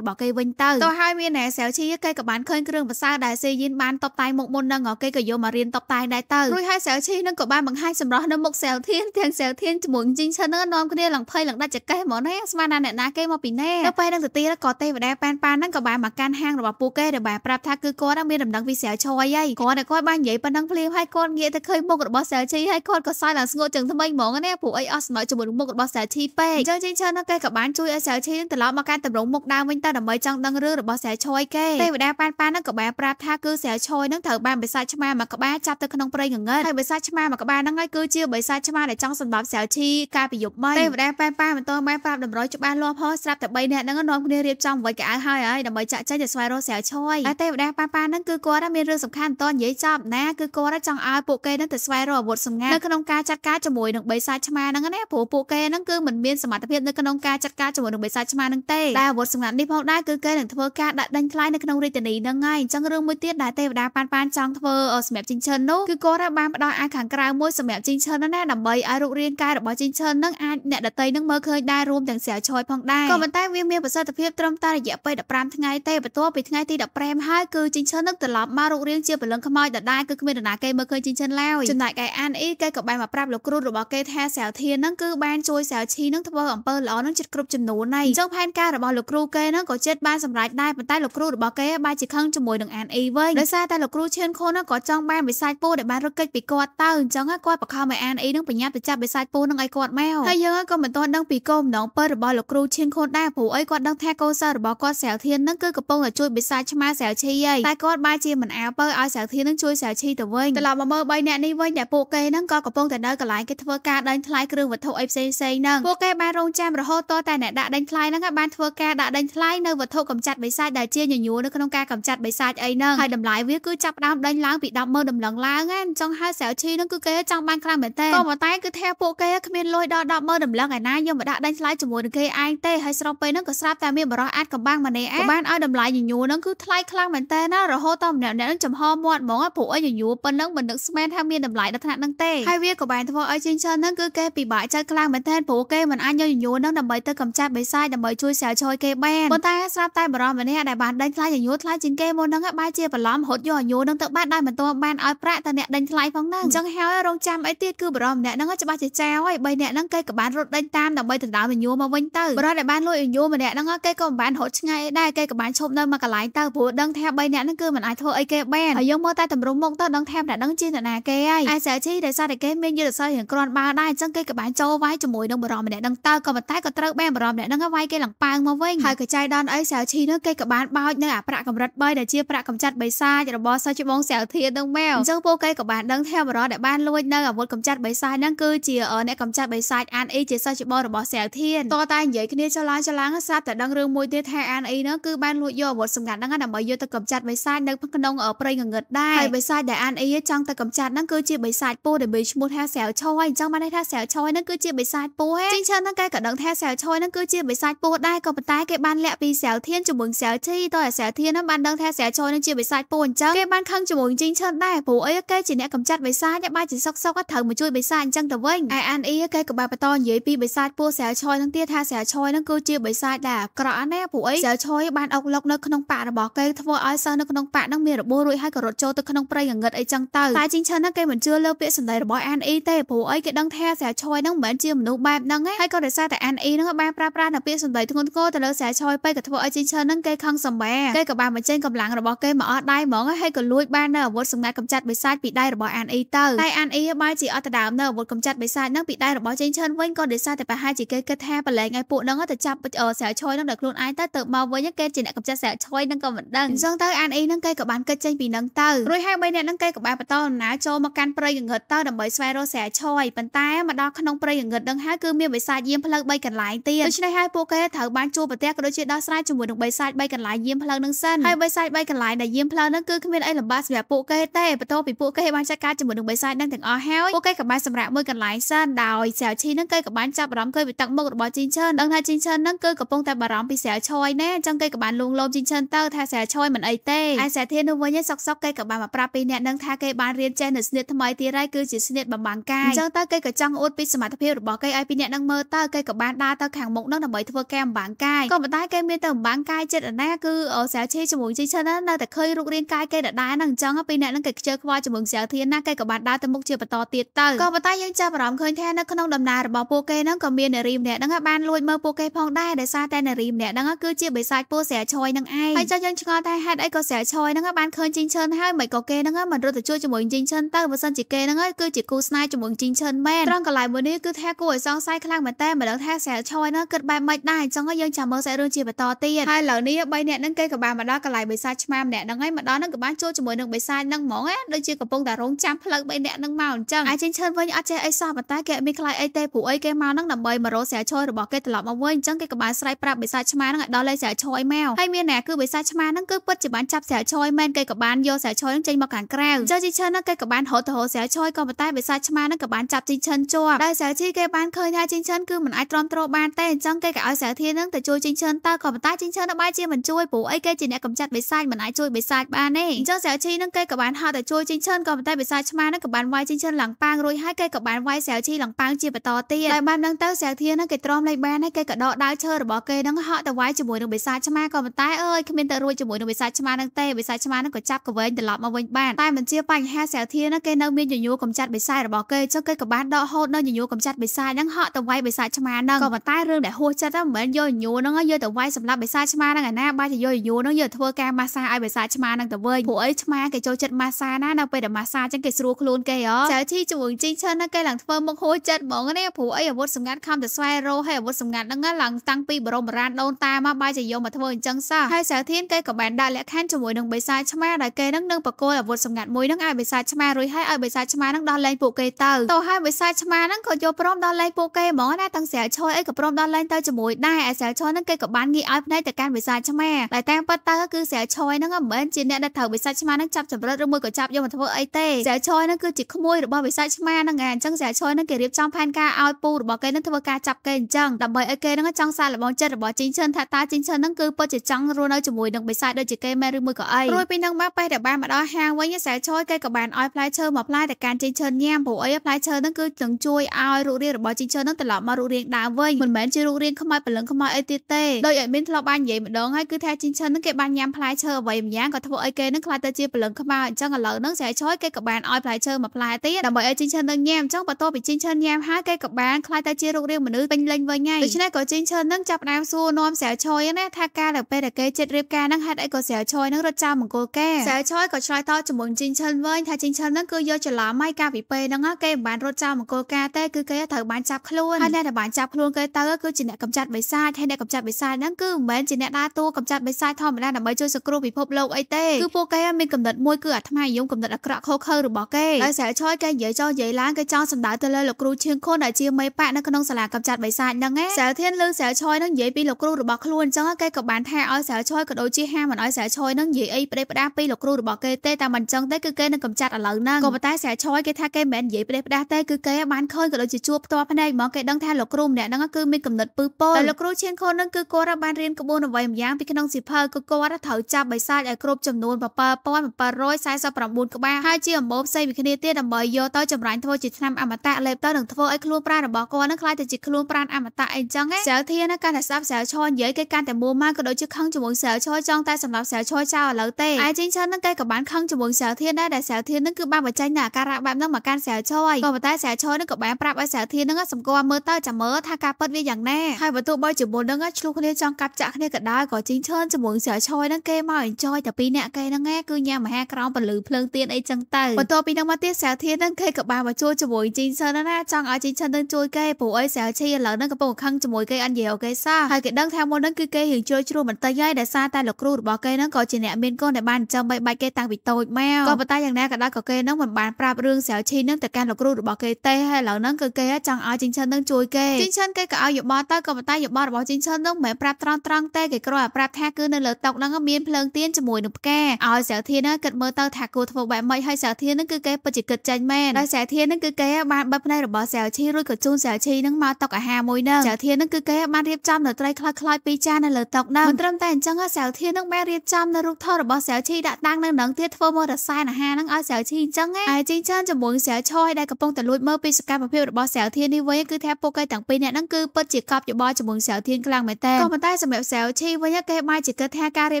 របស់គេវិញទៅតោះហើយមានអ្នកស្រីឈីធាគេក៏បានឃើញគ្រឿងប្រសើរដែលសេយីនបានតបតែងមុខមុននឹងគេក៏យកមករៀនតបតែងដែរទៅរួចហើយសែវឈីនឹងក៏បានបង្ហាញសម្រស់នៅមុខសែវធានទាំងសែវធានជាមួយជីងឈិននឹងនាំគ្នាឡើងភ័យឡើងដាច់ចកេះហ្មងណាស្មានណាអ្នកណាគេមកពីណែទៅពេលនឹងទៅទៀតក៏ទេវតាប៉ែនប៉ាននឹងក៏បានមកកាន់ហាងរបស់ពួកគេដែលបានប្រាប់ថាគឺគាត់នឹងមានដំណឹងពីសែវឆយហើយគាត់តែគាត់បាននិយាយប៉ុណ្ណឹងភ្លាមហើយគាត់ងាកទៅឃើញមុខរបស់សែវឈីហើយគាត់ក៏សើចឡើងស្ងួតជើងថ្មីហ្មងណាព្រោះអីអស់សម័យជាមួយមុខរបស់សែវឈីពេកអញ្ចឹងជីងឈិននឹងគេក៏បានជួយឲ្យសែវឈីនឹងត្រឡប់មកកាន់តម្រងមុខដើមវិញទៅដើម្បីចង់ដឹងរឿងរបស់សែវឆយគេទេវតាប៉ាន់ប៉ានឹងក៏បានប្រាប់ថាគឺស្រាវឈយនឹងត្រូវបានបិសាចឆ្មាមួយក្បាលចាប់ទៅក្នុងព្រៃងងឹតហើយបិសាចឆ្មាមួយក្បាលហ្នឹងហើយគឺជាបិសាចឆ្មាដែលចង់សម្លាប់ស្រាវឈីកាលពីយប់មិញទេវតាប៉ាន់ប៉ាមិនទាន់បានប្រាប់តម្រុយច្បាស់លាស់ផងស្រាប់តែ3នាក់ហ្នឹងនាំគ្នារៀបចំអ្វីក៏ឲ្យហើយហើយដើម្បីចាក់ចេញទៅស្វែងរកស្រាវឈយតែទេវតាប៉ាន់ប៉ាហ្នឹងគឺគាត់មានរឿងសំខាន់មិនទាន់និយាយចប់ណាគឺគាត់ចង់ឲ្យពួកគេនឹងទៅស្វែងរកអាវុធសម្ងាត់នៅក្នុងការចាត់ការជាមួយនឹងបិសាចឆ្មាហ្នឹងណាព្រោះពួកគេហ្នឹងគឺមិនមានសមត្ថភាពនៅក្នុងការចាត់ការជាមួយនឹងបិសាចឆ្មាហ្នឹងទេតែអាវុធសម្ងាត់នេះផងដែរគឺគេនឹងធ្វើការដាក់ដេញថ្លៃនៅក្នុងរាជធានីហ្នឹងហើយអញ្ចឹងរឿងមួយទៀតដែលទេវតាប៉ានប៉ានចង់ធ្វើសម្រាប់ជីងឈិននោះគឺគាត់បានផ្ដល់អាយខាងក្រៅមួយសម្រាប់ជីងឈិនណាដើម្បីឲ្យរូបរាងកាយរបស់ជីងឈិនហ្នឹងអាចអ្នកដតីនឹងមើលឃើញដែររួមទាំងស្រាវជ្រាវផងដែរក៏ប៉ុន្តែវាមានប្រសិទ្ធភាពត្រឹមតែរយៈពេល15ថ្ងៃទេបន្ទាប់ពីថ្ងៃទី15ហើយគឺជីងឈិននឹងត្រឡប់មករូបរាងជាពលឹងខ្មោចដដែលគឺគ្មាននរណាគេមើលឃើញជីងឈិនឡើយចំណែកឯអានអ៊ីគេក៏បានមកប្រាប់លោកគ្រូរបស់គេថាស្រាវធានហ្នឹងគឺបានជួយស្រាវឈីនឹងធ្វើអំពើល្អនឹងចិត្តគ្រប់ចំនួនហើយអញ្ចឹងផែនការរបស់លោកគ្រូគេហ្នឹងក៏ចិត្តបានសម្រេចដែរប៉ុន្តែលោកគ្រូរបស់គេបែរជាខឹងជាមួយនឹងអានអ៊ីវិញដោយសារតែលោកគ្រូឈឿនខុនក៏ចង់បានវិស័យពូដែលបានរត់គេចពីគាត់ទៅអញ្ចឹងគាត់បង្ខំឲ្យអានអ៊ីនឹងបញ្ញាប់ទៅចាប់វិស័យពូនឹងឲ្យគាត់មកហើយយើងក៏មិនទាន់ដឹងពីគោលបំណងពិតរបស់លោកគ្រូឈឿនខុនដែរព្រោះអីគាត់ដឹងថាកូនសិស្សរបស់គាត់ស្រាវធាននឹងគឺកំពុងតែជួយវិស័យឆ្មាស្រាវឈីឯងតែគាត់បែរជាមិនអើពើឲ្យស្រាវធាននឹងជួយស្រាវឈីទៅវិញត្រឡប់មកមើល3នាក់នេះវិញដែលពួកគេនឹងក៏កំពុងតែនៅកន្លែងគេធ្វើការដេញថ្លៃគ្រឿងវត្ថុអីផ្សេងផ្សេងហ្នឹងពួកគេបានរងចាំរហូតតតែអ្នកដាក់ដេញថ្លៃហ្នឹងបានធ្វើការដាក់ដេញថ្លៃនៅវត្ថុកម្ចាត់បិសាចដែលជាញញួរនៅក្នុងការកម្ចាត់បិសាចអីហ្នឹងហើយតម្លៃវាគឺចាប់ដើមដេញឡើងពី100000ដំឡឹងឡើងហ្នឹងចង់ហៅស្រាវឈីហ្នឹងគឺគេចង់បានខ្លាំងមែនទេក៏ប៉ុន្តែគឺថាពួកគេគ្មានលុយដល់100000ដំឡឹងឯណាយកមកដាក់ដេញថ្លៃជាមួយនឹងគេឯងទេហើយស្របពេលហ្នឹងក៏ស្រាប់តែមានបរិះអាចកំបាំងម្នាក់ឯងបានឲ្យតម្លៃញញួរហ្នឹងគឺថ្លៃខ្លាំងមែនទេណារហូតដល់ម្នាក់ហ្នឹងចំហមាត់ហ្មងព្រោះអីញញួរប៉ុណ្ណឹងមិននឹកស្មានថាមានតម្លៃដល់ថ្នាក់ហ្នឹងទេហើយវាក៏បានធ្វើឲ្យជីងឆិនហ្នឹងគឺគេពិបាកចិត្តខ្លាំងមែនទេព្រោះគេមិនអាចយកញញួរហ្នឹងដើម្បីទៅកម្ចាត់បិសាចដើម្បីជួយស្រាវជ្រាវគេបានប៉ុន្តែស្រាប់តែបរិះម្នាក់ដែលបានដេញថ្លៃអាយុថ្លៃជាងគេមុនហ្នឹងបែរជាបន្លំរត់យកអាយុហ្នឹងទៅបាត់ដោយមិនទាន់បានឲ្យប្រាក់ទៅអ្នកដេញថ្លៃផងហ្នឹងអញ្ចឹងហើយរងចាំអីទៀតគឺបរិមម្នាក់ហ្នឹងច្បាស់ជាចាវហើយបីអ្នកហ្នឹងគេក៏បានរត់ដេញតាមដើម្បីដណ្ដើមអាយុមកវិញទៅបរិមដែលបានលួចអាយុម្នាក់ហ្នឹងគេក៏មិនបានរត់ឆ្ងាយអីដែរគេក៏បានឈប់នៅមកកន្លែងទៅព្រោះដឹងថាបីអ្នកហ្នឹងគឺមិនអាចធ្វើអីគេបានហើយយើងមើលតែតម្រុំមុខទៅដឹងថាម្នាក់ហ្នឹងជាអ្នកណាគេហើយអាសាជីដែលសារតែគេមានយុទ្ធសាស្ត្ររៀងគ្រាន់បើដែរអញ្ចឹងគេក៏បានចូលវាយជាមួយនឹងបរិមម្នាក់ហ្នឹងទៅក៏ប៉ុន្តែក៏ត្រូវបែបបរិមម្នាក់ហ្នឹងវាយគេឡើងប៉ើងមកវិញហើយក៏ចៃដនអីសាជីនោះគេក៏បានបោចនៅអាប្រាក់កម្រិត3ដែលជាប្រាក់កម្ចាត់បិសាចរបស់សិស្សច្បងសៅធានឹងមែលអញ្ចឹងពួកគេក៏បានដឹងថាបរិបទដែលបានលួចនៅអាវុធកម្ចាត់បិសាចហ្នឹងគឺជាអ្នកកម្ចាត់បិសាចអានអ៊ីជាសិស្សច្បងរបស់សៅធានតតែនិយាយគ្នាច្រឡំច្រឡាំងស្រាប់តែដឹងរឿងមួយទៀតថាអានអ៊ីហ្នឹងគឺបានលួចយកអាវុធសម្ងាត់ហ្នឹងដើម្បីយកទៅកម្ចាត់បិសាចនៅក្នុងព្រៃងងឹតដែរហើយបិសាចដែលអានអ៊ីចង់ទៅកម្ចាត់ហ្នឹងគឺជាបិសាចពូដែលមានឈ្មោះថាសៅឆយអញ្ចឹងបានន័យថាសៅឆយហ្នឹងគឺជាបិសាចពូហេចិញ្ចឹមហ្នឹងគេក៏ដឹងថាសៅឆយហ្នឹងគឺជាបិសាចពូដែរក៏ប៉ុន្តែគេបានលាក់ពីសៅធានជាមួយសៅធីតើសៅធានហ្នឹងបានដឹងថាស្រីចូលនឹងជាបិសាចពូអញ្ចឹងគេបានខឹងជាមួយជីងឈិនដែរព្រោះអីគេជាអ្នកកម្ចាត់បិសាចតែបាយជាសុកសុកក៏ត្រូវមកជួយបិសាចអញ្ចឹងទៅវិញឯអានអ៊ីគេក៏បានបន្តនិយាយពីបិសាចពូស្រីចូលនឹងទៀតថាស្រីចូលនឹងគឺជាបិសាចដែរអាក្រក់ណាព្រោះអីស្រីចូលបានអុកលុកនៅក្នុងប៉ារបស់គេធ្វើឲ្យសិស្សនៅក្នុងប៉ានឹងមានរបួសរួចហើយក៏រត់ចូលទៅក្នុងព្រៃងងឹតអីចឹងទៅតែជីងឈិនហ្នឹងគេមិនជឿលើពាក្យសម្ដីរបស់អានអ៊ីទេព្រោះអីគេដឹងថាស្រីចូលនឹងមិនមែនជាមនុស្សបែបហ្នឹងឯងហើយក៏ដោយសារតែអានអ៊ីហ្នឹងបានប្រើប្រាស់នៅពាក្យសម្ដីធ្ងន់ធ្ងរទៅលើស្រីចូលពេកក៏ធ្វើឲ្យជីងឈិនហ្នឹងគេខឹងសម្បាគេក៏បានបញ្ចេញកម្លាំងរបស់គេមកអស់ដៃហ្មងហើយក៏លួចបាននៅអាវុធសម្ងាត់កំចាត់បិសាចពីដៃរបស់អានអ៊ីទៅតែអានអ៊ីបែរជាអត់ដដើមនៅអាវុធកំចាត់បិសាចនឹងពីដៃរបស់ចេញឈិនវិញក៏ដោយសារតែប្រហែលជាគេគិតថាប្រឡែងឲ្យពួកនឹងទៅចាប់ស្រាវឆ្អុយនឹងដល់ខ្លួនឯងទៅទៅមកវិញគេជាអ្នកកំចាត់ស្រាវឆ្អុយនឹងក៏មិនដឹងអញ្ចឹងទៅអានអ៊ីនឹងគេក៏បានគិតចេញពីនឹងទៅរួចហើយបីអ្នកនឹងគេក៏បានបន្តដំណើរចូលមកកាន់ព្រៃងងឹតទៅដើម្បីស្វែងរកស្រាវឆ្អុយប៉ុន្តែមកដល់ក្នុងព្រៃងងឹតនឹងហើយគឺមានបិសាចយាមផ្លូវ3កន្លែងទៀតដូច្នេះហើយពួកគេត្រូវបានជួបប្រទះក៏ដូចជាដោះស្រាយជាមួយនឹងបិសាច3កន្លែងយាមផ្លូវនឹងសិនហើយបីសាច់បីកន្លែងដែលយាមផ្លូវហ្នឹងគឺគ្មានអីលំបាកសម្រាប់ពួកគេទេបន្ទាប់ពីពួកគេបានចាត់ការជាមួយនឹងបីសាច់ហ្នឹងទាំងអស់ហើយពួកគេក៏បានសម្រាប់មួយកន្លែងសិនដោយសាវឈីហ្នឹងគេក៏បានចាប់អារម្មណ៍ឃើញពីទឹកមុខរបស់ជីនឈិនដឹងថាជីនឈិនហ្នឹងគឺកំពុងតែបារម្ភពីសាវឈយណាអញ្ចឹងគេក៏បានលួងលោមជីនឈិនទៅថាសាវឈយមិនអីទេឯសាវធាននោះវិញសុកសុកគេក៏បានមកប្រាប់ពីអ្នកនឹងថាគេបានរៀនចេះនៅស្នៀតថ្មីទៀតហើយគឺជាស្នៀតបំបាំងកាយអញ្ចឹងទៅគេក៏ចង់អួតពីសមត្ថភាពរបស់គេឲ្យពីអ្នកនឹងមើលទៅគេក៏បានដើរទៅខាងមុខនោះដើម្បីធ្វើការបំបាំងកាយក៏ប៉ុន្តែគេមានតែបំបាំងកាយចិត្តណាគឺស្រាវជ្រាវជាមួយជីឈិននៅតែឃើញរូបរាងកាយគេដដែលហ្នឹងអញ្ចឹងពីអ្នកហ្នឹងគេខ្ជិលខ្វល់ជាមួយស្រាវធានណាគេក៏បានដើរទៅមុខជាបន្តទៀតទៅក៏ប៉ុន្តែយើងចាប់អារម្មណ៍ឃើញថានៅក្នុងដំណើររបស់ពួកគេហ្នឹងក៏មាននារីម្នាក់ហ្នឹងបានលួចមើលពួកគេផងដែរដោយសារតែនារីម្នាក់ហ្នឹងគឺជាបិសាចពូស្រាវឆយនឹងឯងហើយចុះយើងឆ្ងល់ថាហេតុអីក៏ស្រាវឆយហ្នឹងបានឃើញជីឈិនហើយមិនក៏គេហ្នឹងមិនរត់ទៅជួយជាមួយជីឈិនទៅបើសិនជាគេហ្នឹងគឺជាគូស្នេហ៍ជាមួយជីឈិនមែនត្រង់កន្លែងមួយនេះគឺថាគួរឲ្យសង្ស័យខ្លាំងមែនតើមិនដឹងថាស្រាវឆយហ្នឹងគិតបែបម៉េចដែរអញ្ចឹងយើងចាំមើលសាច់រឿងជាបន្តទៀតហើយឥឡូវនេះ3នាក់ហ្នឹងគេក៏បានមកដល់កន្លែងបិសាចឆ្មាម្នាក់ហ្នឹងហើយមកដល់ហ្នឹងក៏បានចូលជាមួយនឹងបិសាចហ្នឹងហ្មងណាដូចជាកំពុងតែរងចាំផ្លូវបីអ្នកហ្នឹងមកអញ្ចឹងអាចចេញឈើវិញអត់ចេះអីសោះប៉ុន្តែគេអត់មានខ្លាចអីទេព្រោះអីគេមកហ្នឹងដើម្បីមករកស្រាឈររបស់គេត្រឡប់មកវិញអញ្ចឹងគេក៏បានស្រែកប្រាប់បិសាចឆ្មាហ្នឹងឲ្យដល់លេខស្រាឈរឲ្យមកហើយមានអ្នកគឺបិសាចឆ្មាហ្នឹងគឺពិតជាបានចាប់ស្រាឈរមែនគេក៏បានយកស្រាឈរហ្នឹងចេញមកខាងក្រៅអញ្ចឹងជីឈិនហ្នឹងគេក៏បានរត់ទៅរកស្រាឈរក៏ប៉ុន្តែបិសាចឆ្មាហ្នឹងក៏បានចាប់ជីឈិនជាប់ដោយស្រាជីគេបានឃើញថាជីឈិនគឺមិនអាចទ្រាំទ្របានទេអញ្ចឹងគេក៏ឲ្យស្រាធានហ្នឹងទៅជួយជីឈិនតើក៏ប៉ុន្តែជីឈិននៅបែរជាមិនជួយព្រោះអីគេជាអ្នកកម្ចាត់បិសាចមិនអាចជួយបិសាចបានទេអញ្ចឹងស្រាវឈីនឹងគេក៏បានហត់តែជួយចិញ្ចិនក៏ប៉ុន្តែបិសាចឆ្មានឹងក៏បានវាយចិញ្ចិនឡើងប៉ាងរួចហើយគេក៏បានវាយស្រាវឈីឡើងប៉ាងជាបន្តទៀតតែបាននឹងទៅស្រាវធានឹងគេទ្រាំលេខបានហើយគេក៏ដកដាវឈើរបស់គេនឹងហត់ទៅវាយជាមួយនឹងបិសាចឆ្មាក៏ប៉ុន្តែអើយគ្មានទៅរួចជាមួយនឹងបិសាចឆ្មានឹងទេបិសាចឆ្មានឹងក៏ចាប់កវែងត្រឡប់មកវិញបានតែមិនជាបញ្ហាស្រាវធានឹងគេនៅមានញញួរកម្ចាត់បិសាចរបស់គេចុះគេក៏បានដកហូតនៅញញួរកម្ចាត់បិសាចនឹងហត់ទៅវាយបិសាចឆ្មានឹងក៏ប៉ុន្តែរឿងដែលហួសចិត្តហ្នឹងមិនមែនយកញញួរហ្នឹងយកទៅវាយសម្រាប់បិសាចឆ្មានឹងឯណាបាយជាយកញញួរនឹងយើងធ្វើការម៉ាសាឲ្យបិសាឆ្មានឹងទៅវិញព្រោះអីឆ្មាគេចូលចិត្តម៉ាសាណានៅពេលដែលម៉ាសាចឹងគេស្រួលខ្លួនគេហ៎ចៅជីជួយជីងឈិនគេឡើងធ្វើមុខហួចចិត្តហ្មងណាព្រោះអីអាវុធសម្ងាត់ខំតែស្វែរោហើយអាវុធសម្ងាត់ហ្នឹងឡើងតាំងពីបរមរានដូនតាមកបាយជាយកមកធ្វើអញ្ចឹងសោះហើយចៅធានគេក៏បានដាក់លក្ខខណ្ឌជាមួយនឹងបិសាឆ្មាដែលគេនឹងនឹងបកគោលអាវុធសម្ងាត់មួយនឹងឲ្យបិសាឆ្មារួចហើយឲ្យបិសាឆ្មានឹងដោះលែងពួកគេទៅតោះហើយបិសាឆ្មានឹងក៏យកព្រមដោះលែងពួកគេហ្មងណាទាំងស្រាវឆយអីក៏ព្រមដោះលែងទៅជាមួយដែរអាស្រាវឆយនឹងគេក៏បានងាយឲ្យផ្នែកទៅកាន់បិសាឆ្មាតែតាមពិតគាត់តើគឺស្រីឆយហ្នឹងមិនមែនជាអ្នកដែលត្រូវវិសាច់ឆ្មាហ្នឹងចាប់ចម្រិតឬមួយក៏ចាប់យកមកធ្វើអីទេស្រីឆយហ្នឹងគឺជាក្មួយរបស់វិសាច់ឆ្មាហ្នឹងឯងអញ្ចឹងស្រីឆយហ្នឹងគេរៀបចំផែនការឲ្យពូរបស់គេហ្នឹងធ្វើការចាប់គេអញ្ចឹងដើម្បីឲ្យគេហ្នឹងចង់សារលបងចិត្តរបស់ជីងឈិនថាតើជីងឈិនហ្នឹងគឺពិតជាចង់រស់នៅជាមួយនឹងវិសាច់ដូចជាគេមែនឬមួយក៏អីរួចពីហ្នឹងមកពេលដែលបានមកដល់ហាងវិញស្រីឆយគេក៏បានឲ្យផ្លែឈើមកផ្លែតែការជីងឈិនញ៉ាំព្រោះអីផ្លែឈើហ្នឹងគឺនឹងជួយឲ្យរូបរាងរបស់ជីងឈិនហ្នឹងត្រឡប់មករូបរាងដើមវិញមិនមែនជារូបរាងខ្មោចព្រលឹងខ្មោចអីទៀតទេដោយឲ្យមានធ្លាប់បាននិយាយម្ដងហើយគឺថាជីងឈិនហ្នឹងគេបានញ៉ាំផ្លែឈើអ្វីម្យ៉ាងក៏ធ្វើឲ្យគេនឹងខ្លាចទៅជាព្រលឹងខ្មៅអញ្ចឹងឥឡូវនឹងស្រែឆយគេក៏បានឲ្យផ្លែឈើមួយផ្លែទៀតដើម្បីឲ្យជីងឈិននឹងញ៉ាំអញ្ចឹងបន្ទាប់ពីជីងឈិនញ៉ាំហើយគេក៏បានខ្លាចទៅជារូបរាងមនុស្សពេញលេញវិញហើយដូច្នេះក៏ជីងឈិននឹងចាប់ផ្ដើមសួរនាំស្រែឆយណាថាការដែលពេលដែលគេចិត្តរៀបការនឹងហេតុអីក៏ស្រែឆយនឹងរត់ចោលមង្គលការស្រែឆយក៏ឆ្លើយតបជាមួយជីងឈិនវិញថាជីងឈិននឹងគឺយកច្រឡំហើយកាលពីពេលហ្នឹងគេមិនបានរត់ចោលមង្គលការទេគឺគេត្រូវបានចាប់ខ្លួនហើយអ្នកដែលបានចាប់ខ្លួនគេទៅគឺជាអ្នកកម្ចាត់បិសាចហើយអ្នកកម្ចាត់បិសាចហ្នឹងគឺមិនមែនជាអ្នកដើរតួកម្ចាត់បិសាចធម្មតាដើម្បីជួយសង្គ្រោះពិភពលោកអីទេគឺពួកគេមានកំណត់មួយគឺអាត្មានិយមកំណត់អាក្រក់ខុសខើរបស់គេដោយសារឆយគេនិយាយចោះនិយាយឡើងគេចង់សម្ដៅទៅលើលោកគ្រូឈៀងខុនដែលជាមេប៉ាក់នៅក្នុងសាលាកំចាត់បិសាចហ្នឹងឯងសាលធានលើសាលឆយនឹងនិយាយពីលោកគ្រូរបស់ខ្លួនអញ្ចឹងគេក៏បានថាឲ្យសាលឆយក៏ដូចជាហាមិនឲ្យសាលឆយនឹងនិយាយអីប្រេះផ្ដាសពីលោកគ្រូរបស់គេទេតែមិនអញ្ចឹងទេគឺគេនឹងកំចាត់ឥឡូវហ្នឹងក៏ប៉ុន្តែសាលឆយគេថាគេមិនមែននិយាយប្រេះផ្ដាសទេគឺគេបានឃើញក៏ដូចជាជួបផ្ទាល់ភ្នែកហ្មងគេដឹងថាលោកគ្រូម្នាក់ហ្នឹងគឺមានកំណត់ពឺពោតែលោកគ្រូឈៀងខុនហ្នឹងគឺគាត់បានរៀនក្បួនអ្វីម្យ៉ាងពីក្នុងសិភើក៏គាត់ត្រូវចាប់បិសាចឲ្យគ្រប់ចំនួន7749ក្បាលហើយជាអំបូរផ្សេងពីគ្នាទៀតដើម្បីយកទៅចម្រាញ់ធ្វើជាឆ្នាំអមតៈលេបទៅនឹងធ្វើឲ្យខ្លួនប្រាណរបស់គាត់នឹងក្លាយទៅជាខ្លួនប្រាណអមតៈអីចឹងណាសែវធានកាន់តែស្ដាប់សែវឈរនិយាយគេកាន់តែមួម៉ៅក៏ដូចជាខឹងជាមួយសែវឈរចង់តែសម្រាប់សែវឈរចោលឥឡូវទេឯជីងឈិននឹងគេក៏បានខឹងជាមួយសែវធានដែរដែលសែវធាននឹងគឺបានបញ្ចេញនៅអាការៈបែបហ្នឹងមកកាន់សែវឈរហើយក៏ប៉ុន្តែសែវឈរនឹងក៏បានប្រាប់ឲ្យសែវធាននឹងសម្គាល់មើលទៅចាំមើលថាការពិតវាយ៉ាងណាហើយបើទោះបីជាមុននឹងឆ្លុះគ្នាចង់កាប់ចាក់គ្នាក៏ដោយក៏ជីងឈិនជាមួយច្រើនឆយហ្នឹងគេមកអញ្ចយតែពីរអ្នកគេហ្នឹងឯងគឺញ៉ាំអាហារក្រោមពលឺភ្លើងទៀនអីចឹងទៅបន្ទាប់ពីហ្នឹងមកទៀតស្រាវធានហ្នឹងគេក៏បានមកជួយជាមួយជីនសិនណាចង់ឲ្យជីនសិននឹងជួយគេព្រោះអីស្រាវឈីឥឡូវហ្នឹងកំពុងខឹងជាមួយគេអត់និយាយអូគេសោះហើយគេដឹងថាមុនហ្នឹងគឺគេរៀងជួយជ្រួបន្តិចហើយដែលសារតែលោកគ្រូរបស់គេហ្នឹងក៏ជាអ្នកមានកូនដែលបានចាំបីបាច់គេតាំងពីតូចមកក៏ប៉ុន្តែយ៉ាងណាក៏ដោយក៏គេហ្នឹងមិនបានប្រាប់រឿងស្រាវឈីហ្នឹងទៅកាន់លោកគ្រូរបស់គេទេហើយឥឡូវហ្នឹងគឺគេចង់ឲ្យជីនសិននឹងជួយគេជីនសិនគេក៏ឲ្យយោបល់ទៅក៏ប៉ុន្តែយោបល់របស់ជីនសិនហ្នឹងមិនមែនប្រាប់ត្រង់ត្រង់ទេគេគ្រាន់តែប្រាប់ថាគឺនៅលើវតុកហ្នឹងមានភ្លើងទៀនជាមួយនឹងផ្កាឲ្យស្រីធានហ្នឹងគិតមើលទៅថាគួរធ្វើបែបម៉េចហើយស្រីធានហ្នឹងគឺគេពិតជាគិតចាញ់មែនដោយស្រីធានហ្នឹងគឺគេបានបិទភ្នែករបស់ស្រីឈីរួចក៏ជូនស្រីឈីហ្នឹងមកតុកអាហារមួយហ្នឹងស្រីធានហ្នឹងគឺគេបានរៀបចំនៅត្រីខ្លោចៗពីរចាននៅលើតុកហ្នឹងមិនត្រឹមតែអញ្ចឹងស្រីធានហ្នឹងបានរៀបចំនៅរូបថតរបស់ស្រីឈីដាក់តាំងនៅនឹងទៀតធ្វើមករសែនអាហារហ្នឹងឲ្យស្រីឈីអញ្ចឹងឯងជីងចានជាមួយស្រីឈយដែលកំពុងតែលួចមើលពីសកម្មភាពរបស់ស្រីធាននេះវិញគឺថាពួកគេទាំងពីរនាក់ហ្នឹងគឺពិតជាកប់យោបល់ជាមួយស្រីធានខ្លាំងមែនតើក៏ប៉ុន្តែសម្រាប់ស្រីឈីវិញគេបែរជាគិតថាថាការរៀ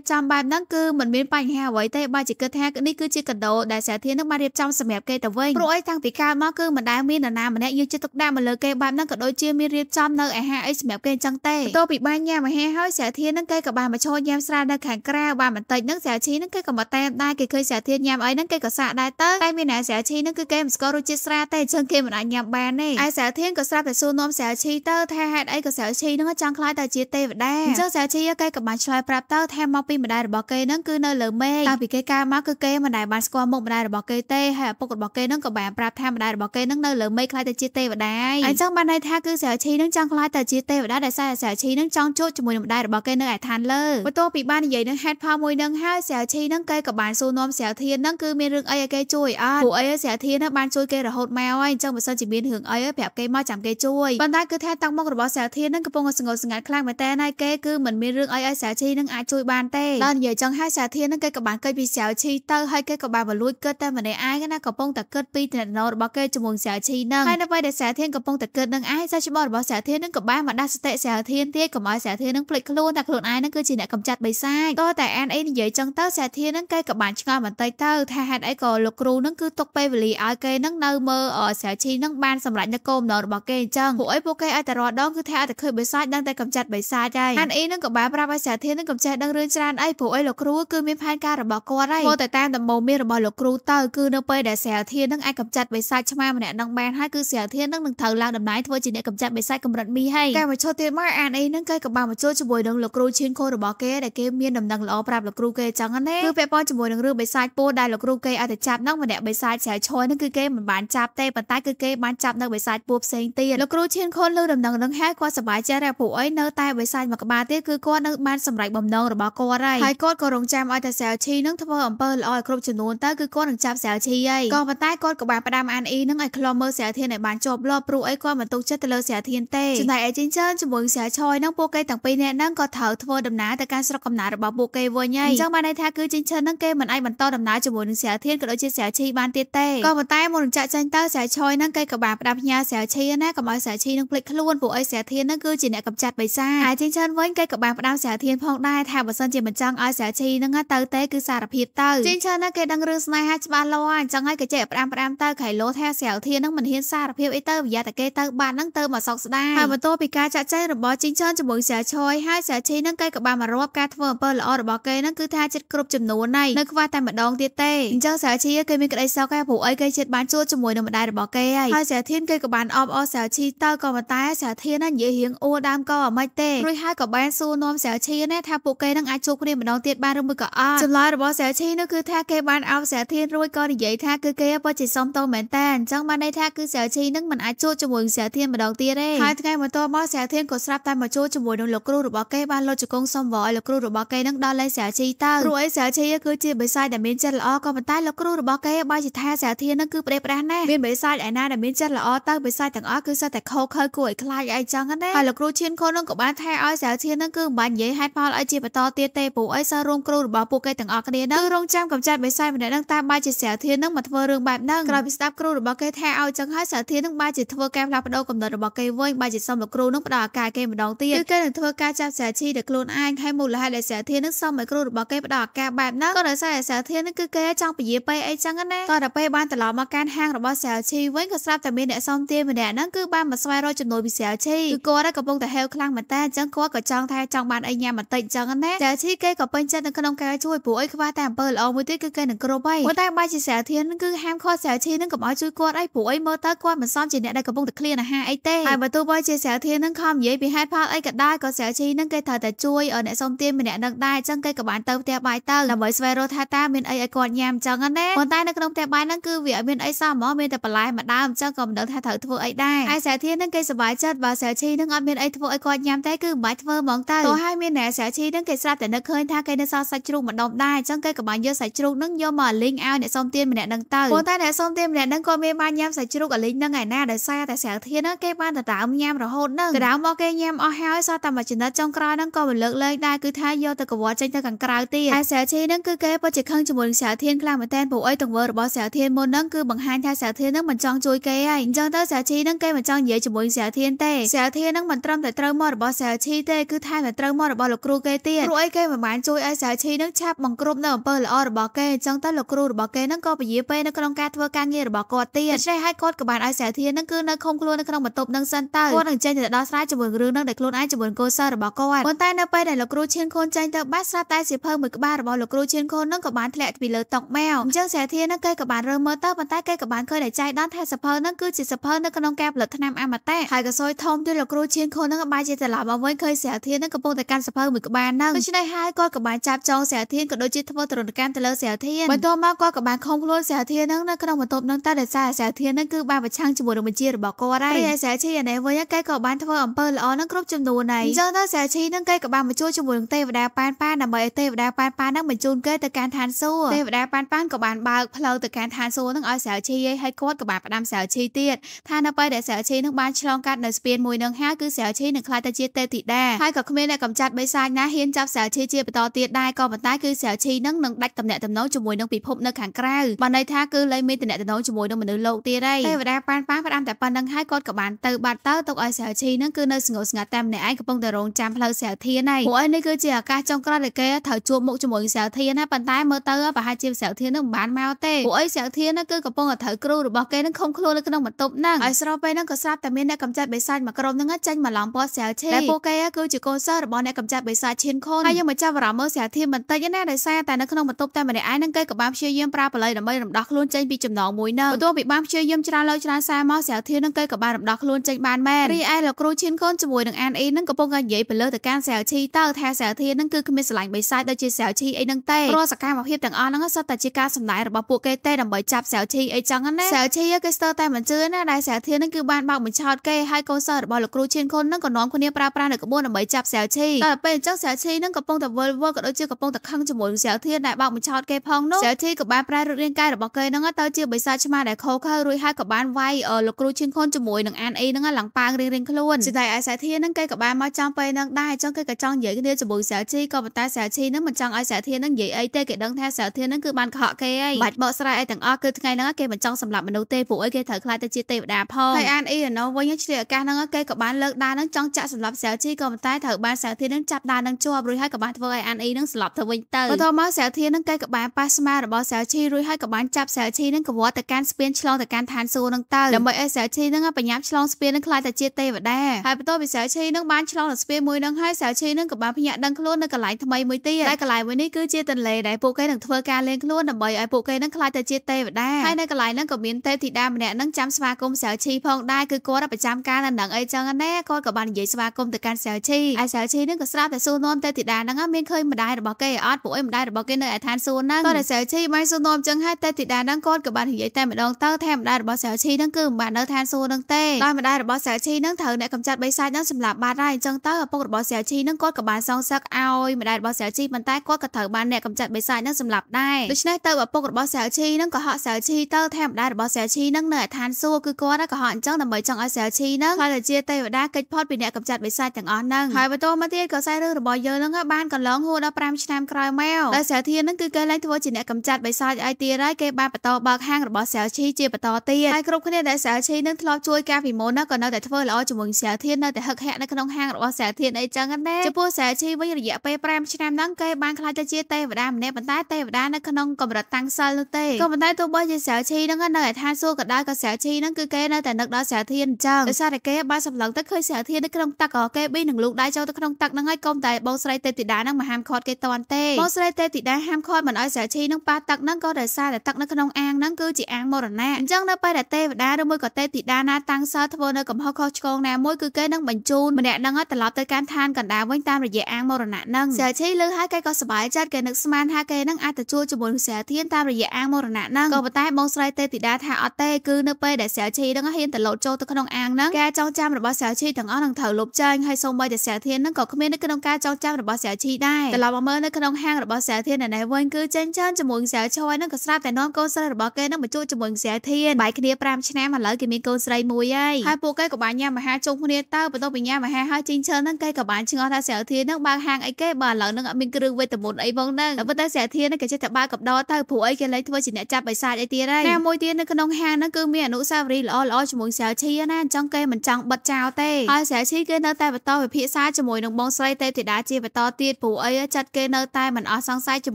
បចំបែបហ្នឹងគឺមិនមានបញ្ហាអ្វីទេបើជាគិតថានេះគឺជាកដោដែលសាធារនឹងបានរៀបចំសម្រាប់គេទៅវិញព្រោះអីតាំងពីកើតមកគឺមិនដែលមាននរណាម្នាក់យកចិត្តទុកដាក់មកលើគេបែបហ្នឹងក៏ដូចជាមានរៀបចំនៅអាហារអីសម្រាប់គេអញ្ចឹងទេបន្ទាប់ពីបានញ៉ាំអាហារហើយសាធារនឹងគេក៏បានមកឈរញ៉ាំស្រានៅខាងក្រៅបានបន្តិចហ្នឹងសាឈីនឹងគេក៏មកតាមដែរគេឃើញសាធារញ៉ាំអីហ្នឹងគេក៏សាកដែរទៅតែមានអ្នកសាឈីនឹងគឺគេមិនស្គាល់រសជាតិស្រាទេអញ្ចឹងគេមិនអាចញ៉ាំបានទេឯសាធារក៏ស្រាប់តែសួរនាំសាឈីទៅថាហេតុអីក៏សាឈីនឹងចង់ខ្លាចទៅជាទេវតាអញ្ចឹងសាឈីគេក៏បានឆ្លើយប្រាប់ទៅថែមមកពីម្ដាយរបស់គេនឹងគឺនៅលើមេតាំងពីគេកើមកគឺគេមិនដែលបានស្គាល់មុខម្ដាយរបស់គេទេហើយឪពុករបស់គេនឹងក៏បានប្រាប់ថាម្ដាយរបស់គេនឹងនៅលើមេខ្លាចទៅជាទេវតាអញ្ចឹងបានន័យថាគឺស្រីឈីនឹងចង់ខ្លាចទៅជាទេវតាដែលស្រីឈីនឹងចង់ជួបជាមួយនឹងម្ដាយរបស់គេនៅឯឋានលើបន្ទាប់ពីបាននិយាយនឹងហេតុផលមួយនឹងហើយស្រីឈីនឹងគេក៏បានសួរនាំស្រីធាននឹងគឺមានរឿងអីឲ្យគេជួយអត់ពួកអីស្រីធានបានជួយគេរហូតមកហើយអញ្ចឹងបើសិនជាមានរឿងអីប្រាប់គេមកចាំគេជួយប៉ុន្តែគឺថាតាំងមុខរបស់ស្រីធាននឹងកំពុងស្ងប់ស្ងាត់ខ្លាំងមែនតើហើយគេគឺមិនមានរឿងអីឲ្យស្រីឈីនឹងអាចជួយយបានទេដល់និយាយចឹងហើយសាធាននឹងគេក៏បានកិច្ចពីស្រាវឈីទៅហើយគេក៏បានបលួចគិតតែម្នាក់ឯងណាកំពុងតែគិតពីតំណងរបស់គេជាមួយស្រាវឈីនឹងហើយនៅពេលដែលស្រាវធានកំពុងតែគិតនឹងឯងសាច្បាររបស់ស្រាវធាននឹងក៏បានមកដាស់សតិស្រាវធានទៀតកុំឲ្យស្រាវធាននឹងភ្លេចខ្លួនថាខ្លួនឯងនឹងគឺជាអ្នកកំចាត់បិសាចក៏តែអានអីនិយាយចឹងទៅស្រាវធាននឹងគេក៏បានឆ្ងល់បន្តិចទៅថាហេតុអីក៏លោកគ្រូនឹងគឺទុកពេលវេលាឲ្យគេនឹងនៅមើលស្រាវឈីនឹងបានសម្រេចនៅគោលដៅរបស់គេអញ្ចឹងពួកអីពួកគេឲ្យតែរដងគឺថាឲ្យតែឃើញបិសាចដឹងតែកំចាត់បិសាចហើយអានអីនឹងក៏បានប្រាប់ឲ្យស្រាវធាននឹងកំចេះដឹងរឿងច្រើនអីព្រោះអីលោកគ្រូគឺមានផែនការរបស់គាត់ហើយមកតែតាមដំបូងមានរបស់លោកគ្រូទៅគឺនៅពេលដែលសាលធាននឹងអាចកម្ចាត់បិសាចឆ្មាម្នាក់នឹងបានហើយគឺសាលធាននឹងនឹងត្រូវឡើងដំណើរធ្វើជាអ្នកកម្ចាត់បិសាចកម្រិតមីហើយការមកឈរទៀតមកអានអីហ្នឹងគេក៏បានមកជួយជាមួយនឹងលោកគ្រូឈៀនខូនរបស់គេដែលគេមានដំណឹងល្អប្រាប់លោកគ្រូគេចឹងណាគឺពាក់ព័ន្ធជាមួយនឹងរឿងបិសាចពោដែលលោកគ្រូគេឲ្យតែចាប់ហ្នឹងម្នាក់បិសាចស្រាវឈរហ្នឹងគឺគេមិនបានចាប់ទេប៉ុន្តែគឺគេបានចាប់នៅបិសាចពោផ្សេងទៀតលោកគ្រូឈៀនខូនលើដំណឹងនឹងហើយគាត់សប្បាយចិត្តដែរព្រោះអីនៅតែបិសាចមួយក្បាលទៀតគឺគាត់នៅបានសម្រេចបំណងរបស់គាត់ហើយហើយគាត់ក៏រងចាំឲ្យតែសាវឈីនឹងធ្វើអំពើល្អឲ្យគ្រប់ចំនួនទៅគឺគាត់នឹងចាប់សាវឈីហើយក៏ប៉ុន្តែគាត់ក៏បានផ្ដាំអានអ៊ីនឹងឲ្យខ្លុំមើលសាវធានឲ្យបានជាប់លាប់ព្រោះអីគាត់មិនទុកចិត្តទៅលើសាវធានទេចំណែកឯជីងចើនជាមួយសាវឆយនឹងពួកគេទាំងពីរនាក់នឹងក៏ត្រូវធ្វើដំណើរទៅកាន់ស្រុកកំណើតរបស់ពួកគេវិញហើយអញ្ចឹងបានន័យថាគឺជីងចើននឹងគេមិនអាចបន្តដំណើរជាមួយនឹងសាវធានក៏ដូចជាសាវឈីបានទៀតទេក៏ប៉ុន្តែមុននឹងចាក់ចាញ់ទៅសាវឆយនឹងគេក៏បានផ្ដាំផ្ញើសាវឈីណាកុំឲ្យសាវឈីនឹងភ្លេចខ្លួនពួកអីសាវធាននឹងគឺជាអ្នកកម្ចាត់បិសាហើយជីងចើនវិញគេក៏បានផ្ដាំសាវធានផងដែរថាបើសិនជាមិនចង់ឲ្យស្រាជីនឹងទៅទេគឺសារភាពទៅចិនឆាណាគេដឹងរឿងស្នេហាច្បាស់លាស់អញ្ចឹងហើយគេចេះប្រាំប្រាំទៅខៃលោថាស្រាវធាននឹងមិនហ៊ានសារភាពអីទៅប្រយ័ត្នតែគេទៅបាននឹងទៅមកសោកស្ដាយហើយបន្ទាប់ពីការចាក់ចែងរបស់ចិនឆានជាមួយស្រាឆយហើយស្រាជីនឹងគេក៏បានមករាប់ការធ្វើអំពើល្អរបស់គេនឹងគឺថាចិត្តគ្រប់ចំនួនហើយនៅខ្វះតែម្ដងទៀតទេអញ្ចឹងស្រាជីគេមានក្តីសោកហើយព្រោះអីគេចិត្តបានជួបជាមួយនឹងម្ដាយរបស់គេហើយហើយស្រាធានគេក៏បានអបអរស្រាជីទៅក៏ប៉ុន្តែស្រាធាននិយាយរៀងអួរដើមកអមិនទេរួចហើយក៏បានសួរនាំស្រាជីណាថាពួកគេនឹងអាចជួបគ្នាម្ដងទៀតបានឬមួយក៏អត់ចម្លើយរបស់សាឈីនោះគឺថាគេបានអោបសាធានរួចក៏និយាយថាគឺគេពិតជាសុំទោសមែនតើអញ្ចឹងបានន័យថាគឺសាឈីនឹងមិនអាចជួបជាមួយសាធានម្ដងទៀតទេហើយថ្ងៃបន្ទាប់មកសាធានក៏ស្រាប់តែមកជួបជាមួយនឹងលោកគ្រូរបស់គេបានលុតជង្គង់សុំវឲ្យលោកគ្រូរបស់គេនឹងដល់លេខសាឈីទៅព្រោះអីសាឈីគឺជាបិសាចដែលមានចិត្តល្អក៏ប៉ុន្តែលោកគ្រូរបស់គេបើជាថាសាធាននឹងគឺប្រេះប្រាស់ណាស់មានបិសាចឯណាដែលមានចិត្តល្អទៅបិសាចទាំងអស់គឺសិតតែខោខើគួរឲ្យខ្លាចអីចឹងណាហើយលោកគ្រូឈៀនខុននឹងក៏បានថែឲ្យសាធាននឹងគឺមិនបាច់និយាយហេតុផលអីជាបន្តទៀតទេពួកអីសិស្សរួមគ្រូរបស់ពួកគេទាំងអស់គ្នានឹងរងចាំកម្ចាត់បិសាយម្នាក់នឹងតាមបាយជាសារធាននឹងមកធ្វើរឿងបែបហ្នឹងក្រោយពីស្ដាប់គ្រូរបស់គេថាឲ្យចឹងហើយសារធាននឹងបាយជាធ្វើការផ្លាស់ប្ដូរកំណត់របស់គេវិញបាយជាសុំលោកគ្រូនឹងផ្ដល់ឱកាសគេម្ដងទៀតគឺគេនឹងធ្វើការចាប់សារជីដល់ខ្លួនឯងហើយមូលហេតុដែលសារធាននឹងសុំឲ្យគ្រូរបស់គេផ្ដល់ឱកាសបែបហ្នឹងក៏ដោយសារសារធាននឹងគឺគេចង់ពយាពេលអីចឹងណាក៏ដល់ពេលបានត្រឡប់មកកានហាងរបស់សារជីវិញក៏ស្រាប់តែមានអ្នកសុំទានម្នាក់ហ្នឹងគឺបានមកស្វែងរកចំណូលពីសារជីគឺគាត់កំពុងតែហេវខ្លាំងមែនតើអញ្ចឹងគាត់ក៏ចង់ថាចង់បានអីញ៉ាំបន្តិចអញ្ចឹងណាដែលទីគេក៏ពេញចិត្តនៅក្នុងការជួយព្រោះអីខ្វះតែអំពើល្អមួយទៀតគឺគេនឹងគ្រប់ហើយប៉ុន្តែបាយជាស្រាវធានគឺហាមខត់ស្រាវធីនឹងកុំឲ្យជួយគាត់អីព្រោះអីមើលទៅគាត់មិនសមជាអ្នកដែលកំពុងតែឃ្លានអាហារអីទេហើយបើទោះបីជាស្រាវធាននឹងខំនិយាយពីហេតុផលអីក៏ដោយក៏ស្រាវធីនឹងគេត្រូវតែជួយឲ្យអ្នកសុំទានម្នាក់នឹងដែរអញ្ចឹងគេក៏បានទៅផ្ទះបាយទៅដើម្បីស្វែងរកថាតើមានអីឲ្យគាត់ញ៉ាំអញ្ចឹងណាប៉ុន្តែនៅក្នុងផ្ទះបាយហ្នឹងគឺវាអត់មានអីសោះហ្មងមានតែបន្លែមួយដើមអញ្ចឹងក៏មិនដឹងថាត្រូវធ្វើអីដែរហើយស្រាវធាននឹងគេសប្បាយចិត្តបើស្រាវធីនឹងអត់មានអីធ្វើឲ្យគាត់ញ៉ាំទេគឺមិនបាច់ធ្វើហ្មងទៅទោះហើយមានអ្នកស្រាវធីនឹងគេស្រាប់តែនឹកឃើញថាគេនៅសល់សាច់ជ្រូកម្ដុំដែរអញ្ចឹងគេក៏បានយកសាច់ជ្រូកនឹងយកមកលីងឲ្យអ្នកសុំទានម្នាក់នឹងទៅប៉ុន្តែអ្នកសុំទានម្នាក់នឹងក៏មានបានញ៉ាំសាច់ជ្រូកលីងនឹងឯណាដោយសារតែស្រាវធានគេបានតើមញ៉ាំរហូតនឹងក្រោយមកគេញ៉ាំអស់ហើយសោះតែមួយចំណិតចុងក្រោយនឹងក៏មិនលើកលែងដែរគឺថាយកទៅកវល់ចេញទៅខាងក្រៅទៀតហើយស្រាវធាននឹងគឺគេពិតជាខឹងជាមួយនឹងស្រាវធានខ្លាំងមែនតើពួកអីទង្វើរបស់ស្រាវធានមុននឹងគឺបង្ហាញថាស្រាវធាននឹងមិនចង់ជួយគេហើយអញ្ចឹងទៅស្រាវជីនឹងគេមិនចង់និយាយជាមួយស្រាវធានទេស្រាវធាននឹងមិនត្រឹមតែត្រូវមករបស់ស្រាវជីទេគឺថែមទាំងត្រូវមករបស់លោកគ្រូគេទៀតព្រោះអីគេមិនបានជួយឲ្យសាវឈីនឹងឆាប់បង្ក្រប់នៅអំពើល្អរបស់គេអញ្ចឹងទៅលោកគ្រូរបស់គេនឹងក៏ពយាពេនៅក្នុងការធ្វើការងាររបស់គាត់ទៀតដូច្នេះហើយគាត់ក៏បានឲ្យសាវធាននឹងគឺនៅឃុំខ្លួននៅក្នុងបន្ទប់នឹងសិនទៅគាត់នឹងចេញទៅដោះស្រាយជាមួយរឿងនឹងដែលខ្លួនឯងជាមួយកូនសិស្សរបស់គាត់ប៉ុន្តែនៅពេលដែលលោកគ្រូឈៀនខូនចេញទៅបាត់ស្រាប់តែសៀវភៅមួយក្បាលរបស់លោកគ្រូឈៀនខូននឹងក៏បានធ្លាក់ពីលើតុម៉ែអញ្ចឹងសាវធាននឹងគេក៏បានរើមើលទៅប៉ុន្តែគេក៏បានឃើញដែលចៃដន្យថាសៀវភៅនឹងគឺជាសៀវភៅនៅក្នុងការផលិតថ្នាំអមតៈហើយក៏សួយធំទៅលោកគ្រូឈៀនខូននឹងបាយជាត្រឡប់មកវិញឃើញសាវធាននឹងកំពុងតែកាន់សៀវភៅមួយក្បាលហ្នឹងច្នេះហើយគាត់ក៏បានចាប់ចងសារធានក៏ដូចជាធ្វើទរណកម្មទៅលើសារធានបន្ទាប់មកគាត់ក៏បានខំខ្លួនសារធាននឹងនៅក្នុងបន្ទប់នឹងតែដោយសារសារធាននឹងគឺបានប្រឆាំងជាមួយនឹងបញ្ជារបស់គាត់ហើយហើយសារឈីនេះវិញគេក៏បានធ្វើអំពើល្អនឹងគ្រប់ចំនួនហើយអញ្ចឹងទៅសារឈីនឹងគេក៏បានមកជួយជាមួយនឹងទេវតាប៉ានប៉ានដើម្បីឲ្យទេវតាប៉ានប៉ាននឹងបញ្ជូនគេទៅកាន់ឋានសួគ៌ទេវតាប៉ានប៉ានក៏បានបើកផ្លូវទៅកាន់ឋានសួគ៌នឹងឲ្យសារឈីហើយគាត់ក៏បានផ្ដាំសារឈីទៀតថានៅពេលដែលសារឈីនឹងបានឆ្លងកាត់នៅស្ពានមួយនឹងហើយគឺសារឈីនឹងខ្លាចទៅជាទេពធីតាហើយក៏គ្មានអ្នកកំចាត់បិសាចណាហ៊ានចាប់ស្រាវជ្រាវជាបន្តទៀតដែរក៏ប៉ុន្តែគឺស្រាវជ្រាវនឹងនឹងដាច់តំណែងតំណងជាមួយនឹងពិភពនៅខាងក្រៅបានន័យថាគឺលែងមានតំណែងតំណងជាមួយនឹងមនុស្សលោកទៀតទេទេវតាប៉ានប៉ាផ្ដាំតែប៉ុណ្្នឹងហើយគាត់ក៏បានទៅបាត់ទៅទុកឲ្យស្រាវជ្រាវនឹងគឺនៅស្ងប់ស្ងាត់តែម្នាក់ឯងកំពុងតែរងចាំផ្លូវស្រាវធានហើយពួកឯងនេះគឺជាឱកាសចុងក្រោយដែលគេត្រូវជួបមុខជាមួយស្រាវធានណាប៉ុន្តែមើលទៅប្រហែលជាស្រាវធាននឹងមិនបានមកទេពួកឯងស្រាវធាននឹងគឺកំពុងតែត្រូវគ្រូរបស់គេនឹងខំខ្លួននៅក្នុងបន្ទប់ហ្នឹងហើយស្របពេលហ្នឹងក៏ស្រាប់តែមានអ្នកកម្ចាត់បិសាចមួយក្រុមហ្នឹងចេញមកឡំពណ៌ស្រាវជ្រាវដែលពួកគេគឺជាកូនសិស្សរបស់អ្នកកម្ចាត់បិសាចឈៀនខហ៊ុនហើយយើងមកចាប់អារម្មណ៍មើលសារធានបន្តិចណាដោយសារតែនៅក្នុងបន្ទប់តែម្នាក់ឯងនឹងគេក៏បានព្យាយាមប្រើបល័យដើម្បីរំដោះខ្លួនចេញពីចំណងមួយនៅបន្ទាប់ពីបានព្យាយាមច្រើនលើច្រើនសារមកសារធាននឹងគេក៏បានរំដោះខ្លួនចេញបានមែនរីឯលោកគ្រូឈិនកូនជាមួយនឹងអានអ៊ីនឹងកំពុងតែនិយាយទៅលើទៅការសារឈីតើថាសារធាននឹងគឺគ្មានស្រឡាញ់បិសាចដូចជាសារឈីអីនឹងទេរាល់សកម្មភាពទាំងអស់ហ្នឹងសុទ្ធតែជាការសម្ដែងរបស់ពួកគេទេដើម្បីចាប់សារឈីអីចឹងណាសារឈីគេស្ទើរតែមិនជឿណាដែលសារធាននឹងគឺបានបោកបញ្ឆោតគេហើយកូនសិស្សរបស់លោកគ្រូឈិនខុននឹងក៏នាំគ្នាប្រើប្រាស់នៅក្បួនដើម្បីចាប់សារឈីតែពេលអញ្ចឹងសារឈីនឹងកំពុងតែវិលវល់ក៏ដូចជាកំពុងតែខឹងជាមួយនឹងសៀវធាដែលបោកបញ្ឆោតគេផងនោះសៀវធាក៏បានប្រែរូបរាងកាយរបស់គេនឹងទៅជាបិសាចឆ្មាដែលខូខើរួចហើយក៏បានវាយលោកគ្រូឈៀងខុនជាមួយនឹងអានអីនឹងឡើងប៉ាងរៀងរៀងខ្លួនសេចក្តីឲ្យសៀវធានឹងគេក៏បានមកចង់ពេលនឹងដែរចឹងគេក៏ចង់និយាយគ្នាជាមួយសៀវជីក៏ប៉ុន្តែសៀវជីនឹងមិនចង់ឲ្យសៀវធានឹងនិយាយអីទេគេដឹងថាសៀវធានឹងគឺបានខកគេហើយបាច់បកស្រាយអីទាំងអស់គឺថ្ងៃហ្នឹងគេមិនចង់សម្លាប់មនុស្សទេពួកអីគេត្រូវខ្លាចទៅជាទេវតាផងហើយអានអីនៅវិញឆ្លៀកឱកាសហ្នឹងគេក៏បានលើកដានឹងចង់ចាក់សម្លាប់សៀវជីក៏ប៉ុន្តែត្រូវបានសៀវធានឹងចាប់ដានឹងជាប់រួចហើយក៏បានធ្វើឲ្យអានអ៊ីនឹងស្លាប់ទៅវិញទៅបន្ទាប់មកសាវធាននឹងកែកបាប៉ះស្មារបស់សាវឈីរួចហើយក៏បានចាប់សាវឈីនឹងកវត់ទៅកាន់ស្ពានឆ្លងទៅកាន់ឋានសួគ៌នឹងទៅដើម្បីឲ្យសាវឈីនឹងបញ្ញាប់ឆ្លងស្ពាននឹងខ្លាចទៅជាទេវតាហើយបន្ទាប់ពីសាវឈីនឹងបានឆ្លងទៅស្ពានមួយនឹងហើយសាវឈីនឹងក៏បានភ្ញាក់ដឹងខ្លួននៅកន្លែងថ្មីមួយទៀតតែកន្លែងមួយនេះគឺជាទន្លេដែលពួកគេនឹងធ្វើការលេងខ្លួនដើម្បីឲ្យពួកគេនឹងខ្លាចទៅជាទេវតាហើយនៅកន្លែងនឹងក៏មានទេពធីតាម្នាក់នឹងចាំស្វាគមន៍សាវឈីផងដែរគឺគាត់ប្រចាំការនៅនឹងអីចឹងណាគាត់ក៏បាននិយាយស្វាគមន៍ទៅកាន់សាវឈីហើយសាវឈីនឹងក៏ស្រាប់តែសួរនាំទេពធីតាហ្នឹងមានឃើញម្ដាយរបស់គេអត់ពួកឯងម្ដាយរបស់គេនៅឯឋានសួនហ្នឹងគាត់តែស្រីឈីបានសួរនាំចឹងហើយតែធីតាហ្នឹងគាត់ក៏បាននិយាយតែម្ដងទៅថាម្ដាយរបស់ស្រីឈីហ្នឹងគឺមិនបាននៅឋានសួនហ្នឹងទេដោយម្ដាយរបស់ស្រីឈីហ្នឹងត្រូវអ្នកកំចាត់បិសាចហ្នឹងសម្លាប់បាត់ហើយអញ្ចឹងទៅឪពុករបស់ស្រីឈីហ្នឹងគាត់ក៏បានសងសឹកឲ្យម្ដាយរបស់ស្រីឈីប៉ុន្តែគាត់ក៏ត្រូវបានអ្នកកំចាត់បិសាចហ្នឹងសម្លាប់ដែរដូច្នេះទៅឪពុករបស់ស្រីឈីហ្នឹងក៏ហក់ស្រីឈីទៅថាម្ដាយរបស់ស្រីឈីហ្នឹងនៅឯឋានសួគ៌គឺគាត់ក៏ហក់អញ្ចឹងដើម្បីចង់ឲ្យស្រីឈីហ្នឹងគាត់ជាទេវតាកិច្ចផុតពីអ្នកកំចាត់បិសាចទាំងអស់ហ្នឹងហើយបន្តមកទៀតក៏ខ្សែរឿងរបស់យើងហ្នឹងងបានកន្លងហួរដល់5ឆ្នាំក្រោយមកដោយស្រាវធាននឹងគឺគេឡើងធ្វើជាអ្នកកម្ចាត់បិសោចឲ្យទៀតហើយគេបានបន្តបើកហាងរបស់ស្រាវឈីជាបន្តទៀតហើយគ្រប់គ្នាដែលស្រាវឈីនឹងធ្លាប់ជួយការពីមុនក៏នៅតែធ្វើល្អជាមួយស្រាវធាននៅតែហឹកហាក់នៅក្នុងហាងរបស់ស្រាវធានអីចឹងណាចំពោះស្រាវឈីវិញរយៈពេល5ឆ្នាំហ្នឹងគេបានខ្លាចទៅជាទេវតាម្នាក់ប៉ុន្តែទេវតានៅក្នុងកម្រិតតាំងសិលនោះទេក៏ប៉ុន្តែទោះបីជាស្រាវឈីហ្នឹងនៅឯឋានសួគ៌ក៏ដោយក៏ស្រាវឈីហ្នឹងគឺគេនៅតែនឹកដល់ស្រាវធានអញ្ចឹងដោយសារតែគេបានសម្លឹងទៅឃើញស្រាវធាននៅក្នុងទឹកក៏គេប៊ីនឹងលូកដៃចូលទៅក្នុងទឹកហ្នឹងហើយកុំតែបងស្រីទេពធីតានឹងមិនហាមឃាត់គេតន់ទេបងស្រីទេពធីតាហាមឃាត់មិនឲ្យស្រាឈីនឹងប៉ះទឹកនឹងក៏ដោយសារតែទឹកនៅក្នុងអាងនឹងគឺជាអាងមរណៈអញ្ចឹងនៅពេលដែលទេវតាឬមួយក៏ទេពធីតាណាតាំងសើធ្វើនៅកំហុសខុសឆ្គងណាមួយគឺគេនឹងបញ្ជូនម្នាក់នឹងត្រឡប់ទៅកាន់ឋានកណ្ដាលវិញតាមរយៈអាងមរណៈនឹងស្រាឈីលើហើយគេក៏សប្បាយចិត្តគេនឹកស្មានថាគេនឹងអាចទៅជួបជាមួយនឹងស្រាធានតាមរយៈអាងមរណៈនឹងក៏ប៉ុន្តែបងស្រីទេពធីតាថាអត់ទេគឺនៅពេលដែលស្រាឈីនឹងហ៊ានទៅលោតចូលទៅក្នុងអាងនឹងការចងចាំរបស់ស្រាឈីទាំងអស់នឹងត្រូវលុបចែងហើយសូម្បីតែស្រាធាននឹងក៏គ្មាននៅក្នុងការចងចាំរបស់របស់ស្រាវជីដែរត្រឡប់មកមើលនៅក្នុងហាងរបស់ស្រាវធាននេះវិញគឺចិញ្ចឹមជាមួយស្រាវឆយនឹងក៏ស្រាប់តែនាំកូនស្រីរបស់គេនឹងមកជួបជាមួយស្រាវធានបាយគ្នា5ឆ្នាំឥឡូវគេមានកូនស្រីមួយហើយហើយពួកគេក៏បានញ៉ាំអាហារជុំគ្នាទៅបន្ទាប់ពីញ៉ាំអាហារហើយចិញ្ចឹមនឹងគេក៏បានឆ្ងល់ថាស្រាវធាននឹងបើកហាងអីគេបើឥឡូវនឹងអត់មានគ្រឿងវេទមន្តអីផងដែរតែប៉ុន្តែស្រាវធាននឹងគេចេះតែបើកកបដទៅព្រោះអីគេលែងធ្វើជាអ្នកចាប់បិសាចអីទៀតហើយតែមួយទៀតនៅក្នុងហាងហ្នឹងគឺមានអនុស្សាវរីយ៍ល្អល្អជាមួយស្រាវឈីណាអញ្ចឹងគេមិនចង់បិទចោលទេហើយស្រាវឈីគេនៅតែបន្តវិភាសាជាមួយនឹងបងស្រីទេពធីតាជាបន្តទៀតព្រោះអីចាត់គេនៅតែមិនអស់សង្ស័យជា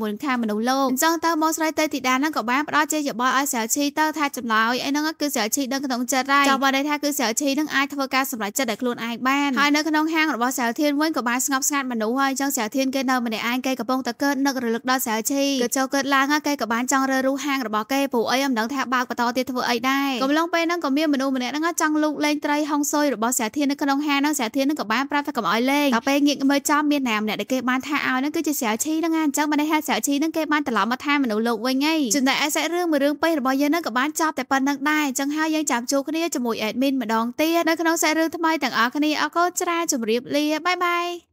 មួយនឹងខាមនុស្សលោកអញ្ចឹងទៅមកស្រីតេធីតាហ្នឹងក៏បានផ្ដល់ជាយោបល់ឲ្យស្រីឈីទៅថាចម្លើយអីហ្នឹងគឺស្រីឈីដឹងក្នុងចិត្តដែរចាំបើន័យថាគឺស្រីឈីហ្នឹងអាចធ្វើការសម្រេចចិត្តដោយខ្លួនឯងបានហើយនៅក្នុងហាងរបស់ស្រីធានវិញក៏បានស្ងប់ស្ងាត់មនុស្សហើយអញ្ចឹងស្រីធានគេនៅម្នាក់ឯងគេកំពុងតែកើតនឹករលឹកដល់ស្រីឈីក៏ចូលកើតឡើងគេក៏បានចង់រើរូហាងរបស់គេព្រោះអីអំដឹងថាបើកបន្តទៀតធ្វើអីដែរកំឡុងពេលហ្នឹងក៏មានមនុស្សម្នាក់ហ្នឹងចង់លូកលេងត្រីហុងស៊ុយរបស់ស្រីធាននៅក្នុងហាងហ្នឹងស្រីធានហ្នឹងក៏បានប្រាប់ថាកុំឲ្យលេងតែពេលងាកមើលចំមានណាមអ្នកដែលគេបានថាឲ្យហ្នឹងគឺជាស្រាវឈីហ្នឹងណាអញ្ចឹងបានន័យថាស្រាវឈីហ្នឹងគេបានត្រឡប់មកថាមនុស្សលោកវិញហីចំណែកឯសាច់រឿងមួយរឿងពេករបស់យើងហ្នឹងក៏បានចប់តែប៉ុណ្្នឹងដែរអញ្ចឹងហើយយើងចាំជួបគ្នាជាមួយ admin ម្ដងទៀតនៅក្នុងសាច់រឿងថ្មីទាំងអស់គ្នាអរគុណច្រើនជម្រាបលាបាយបាយ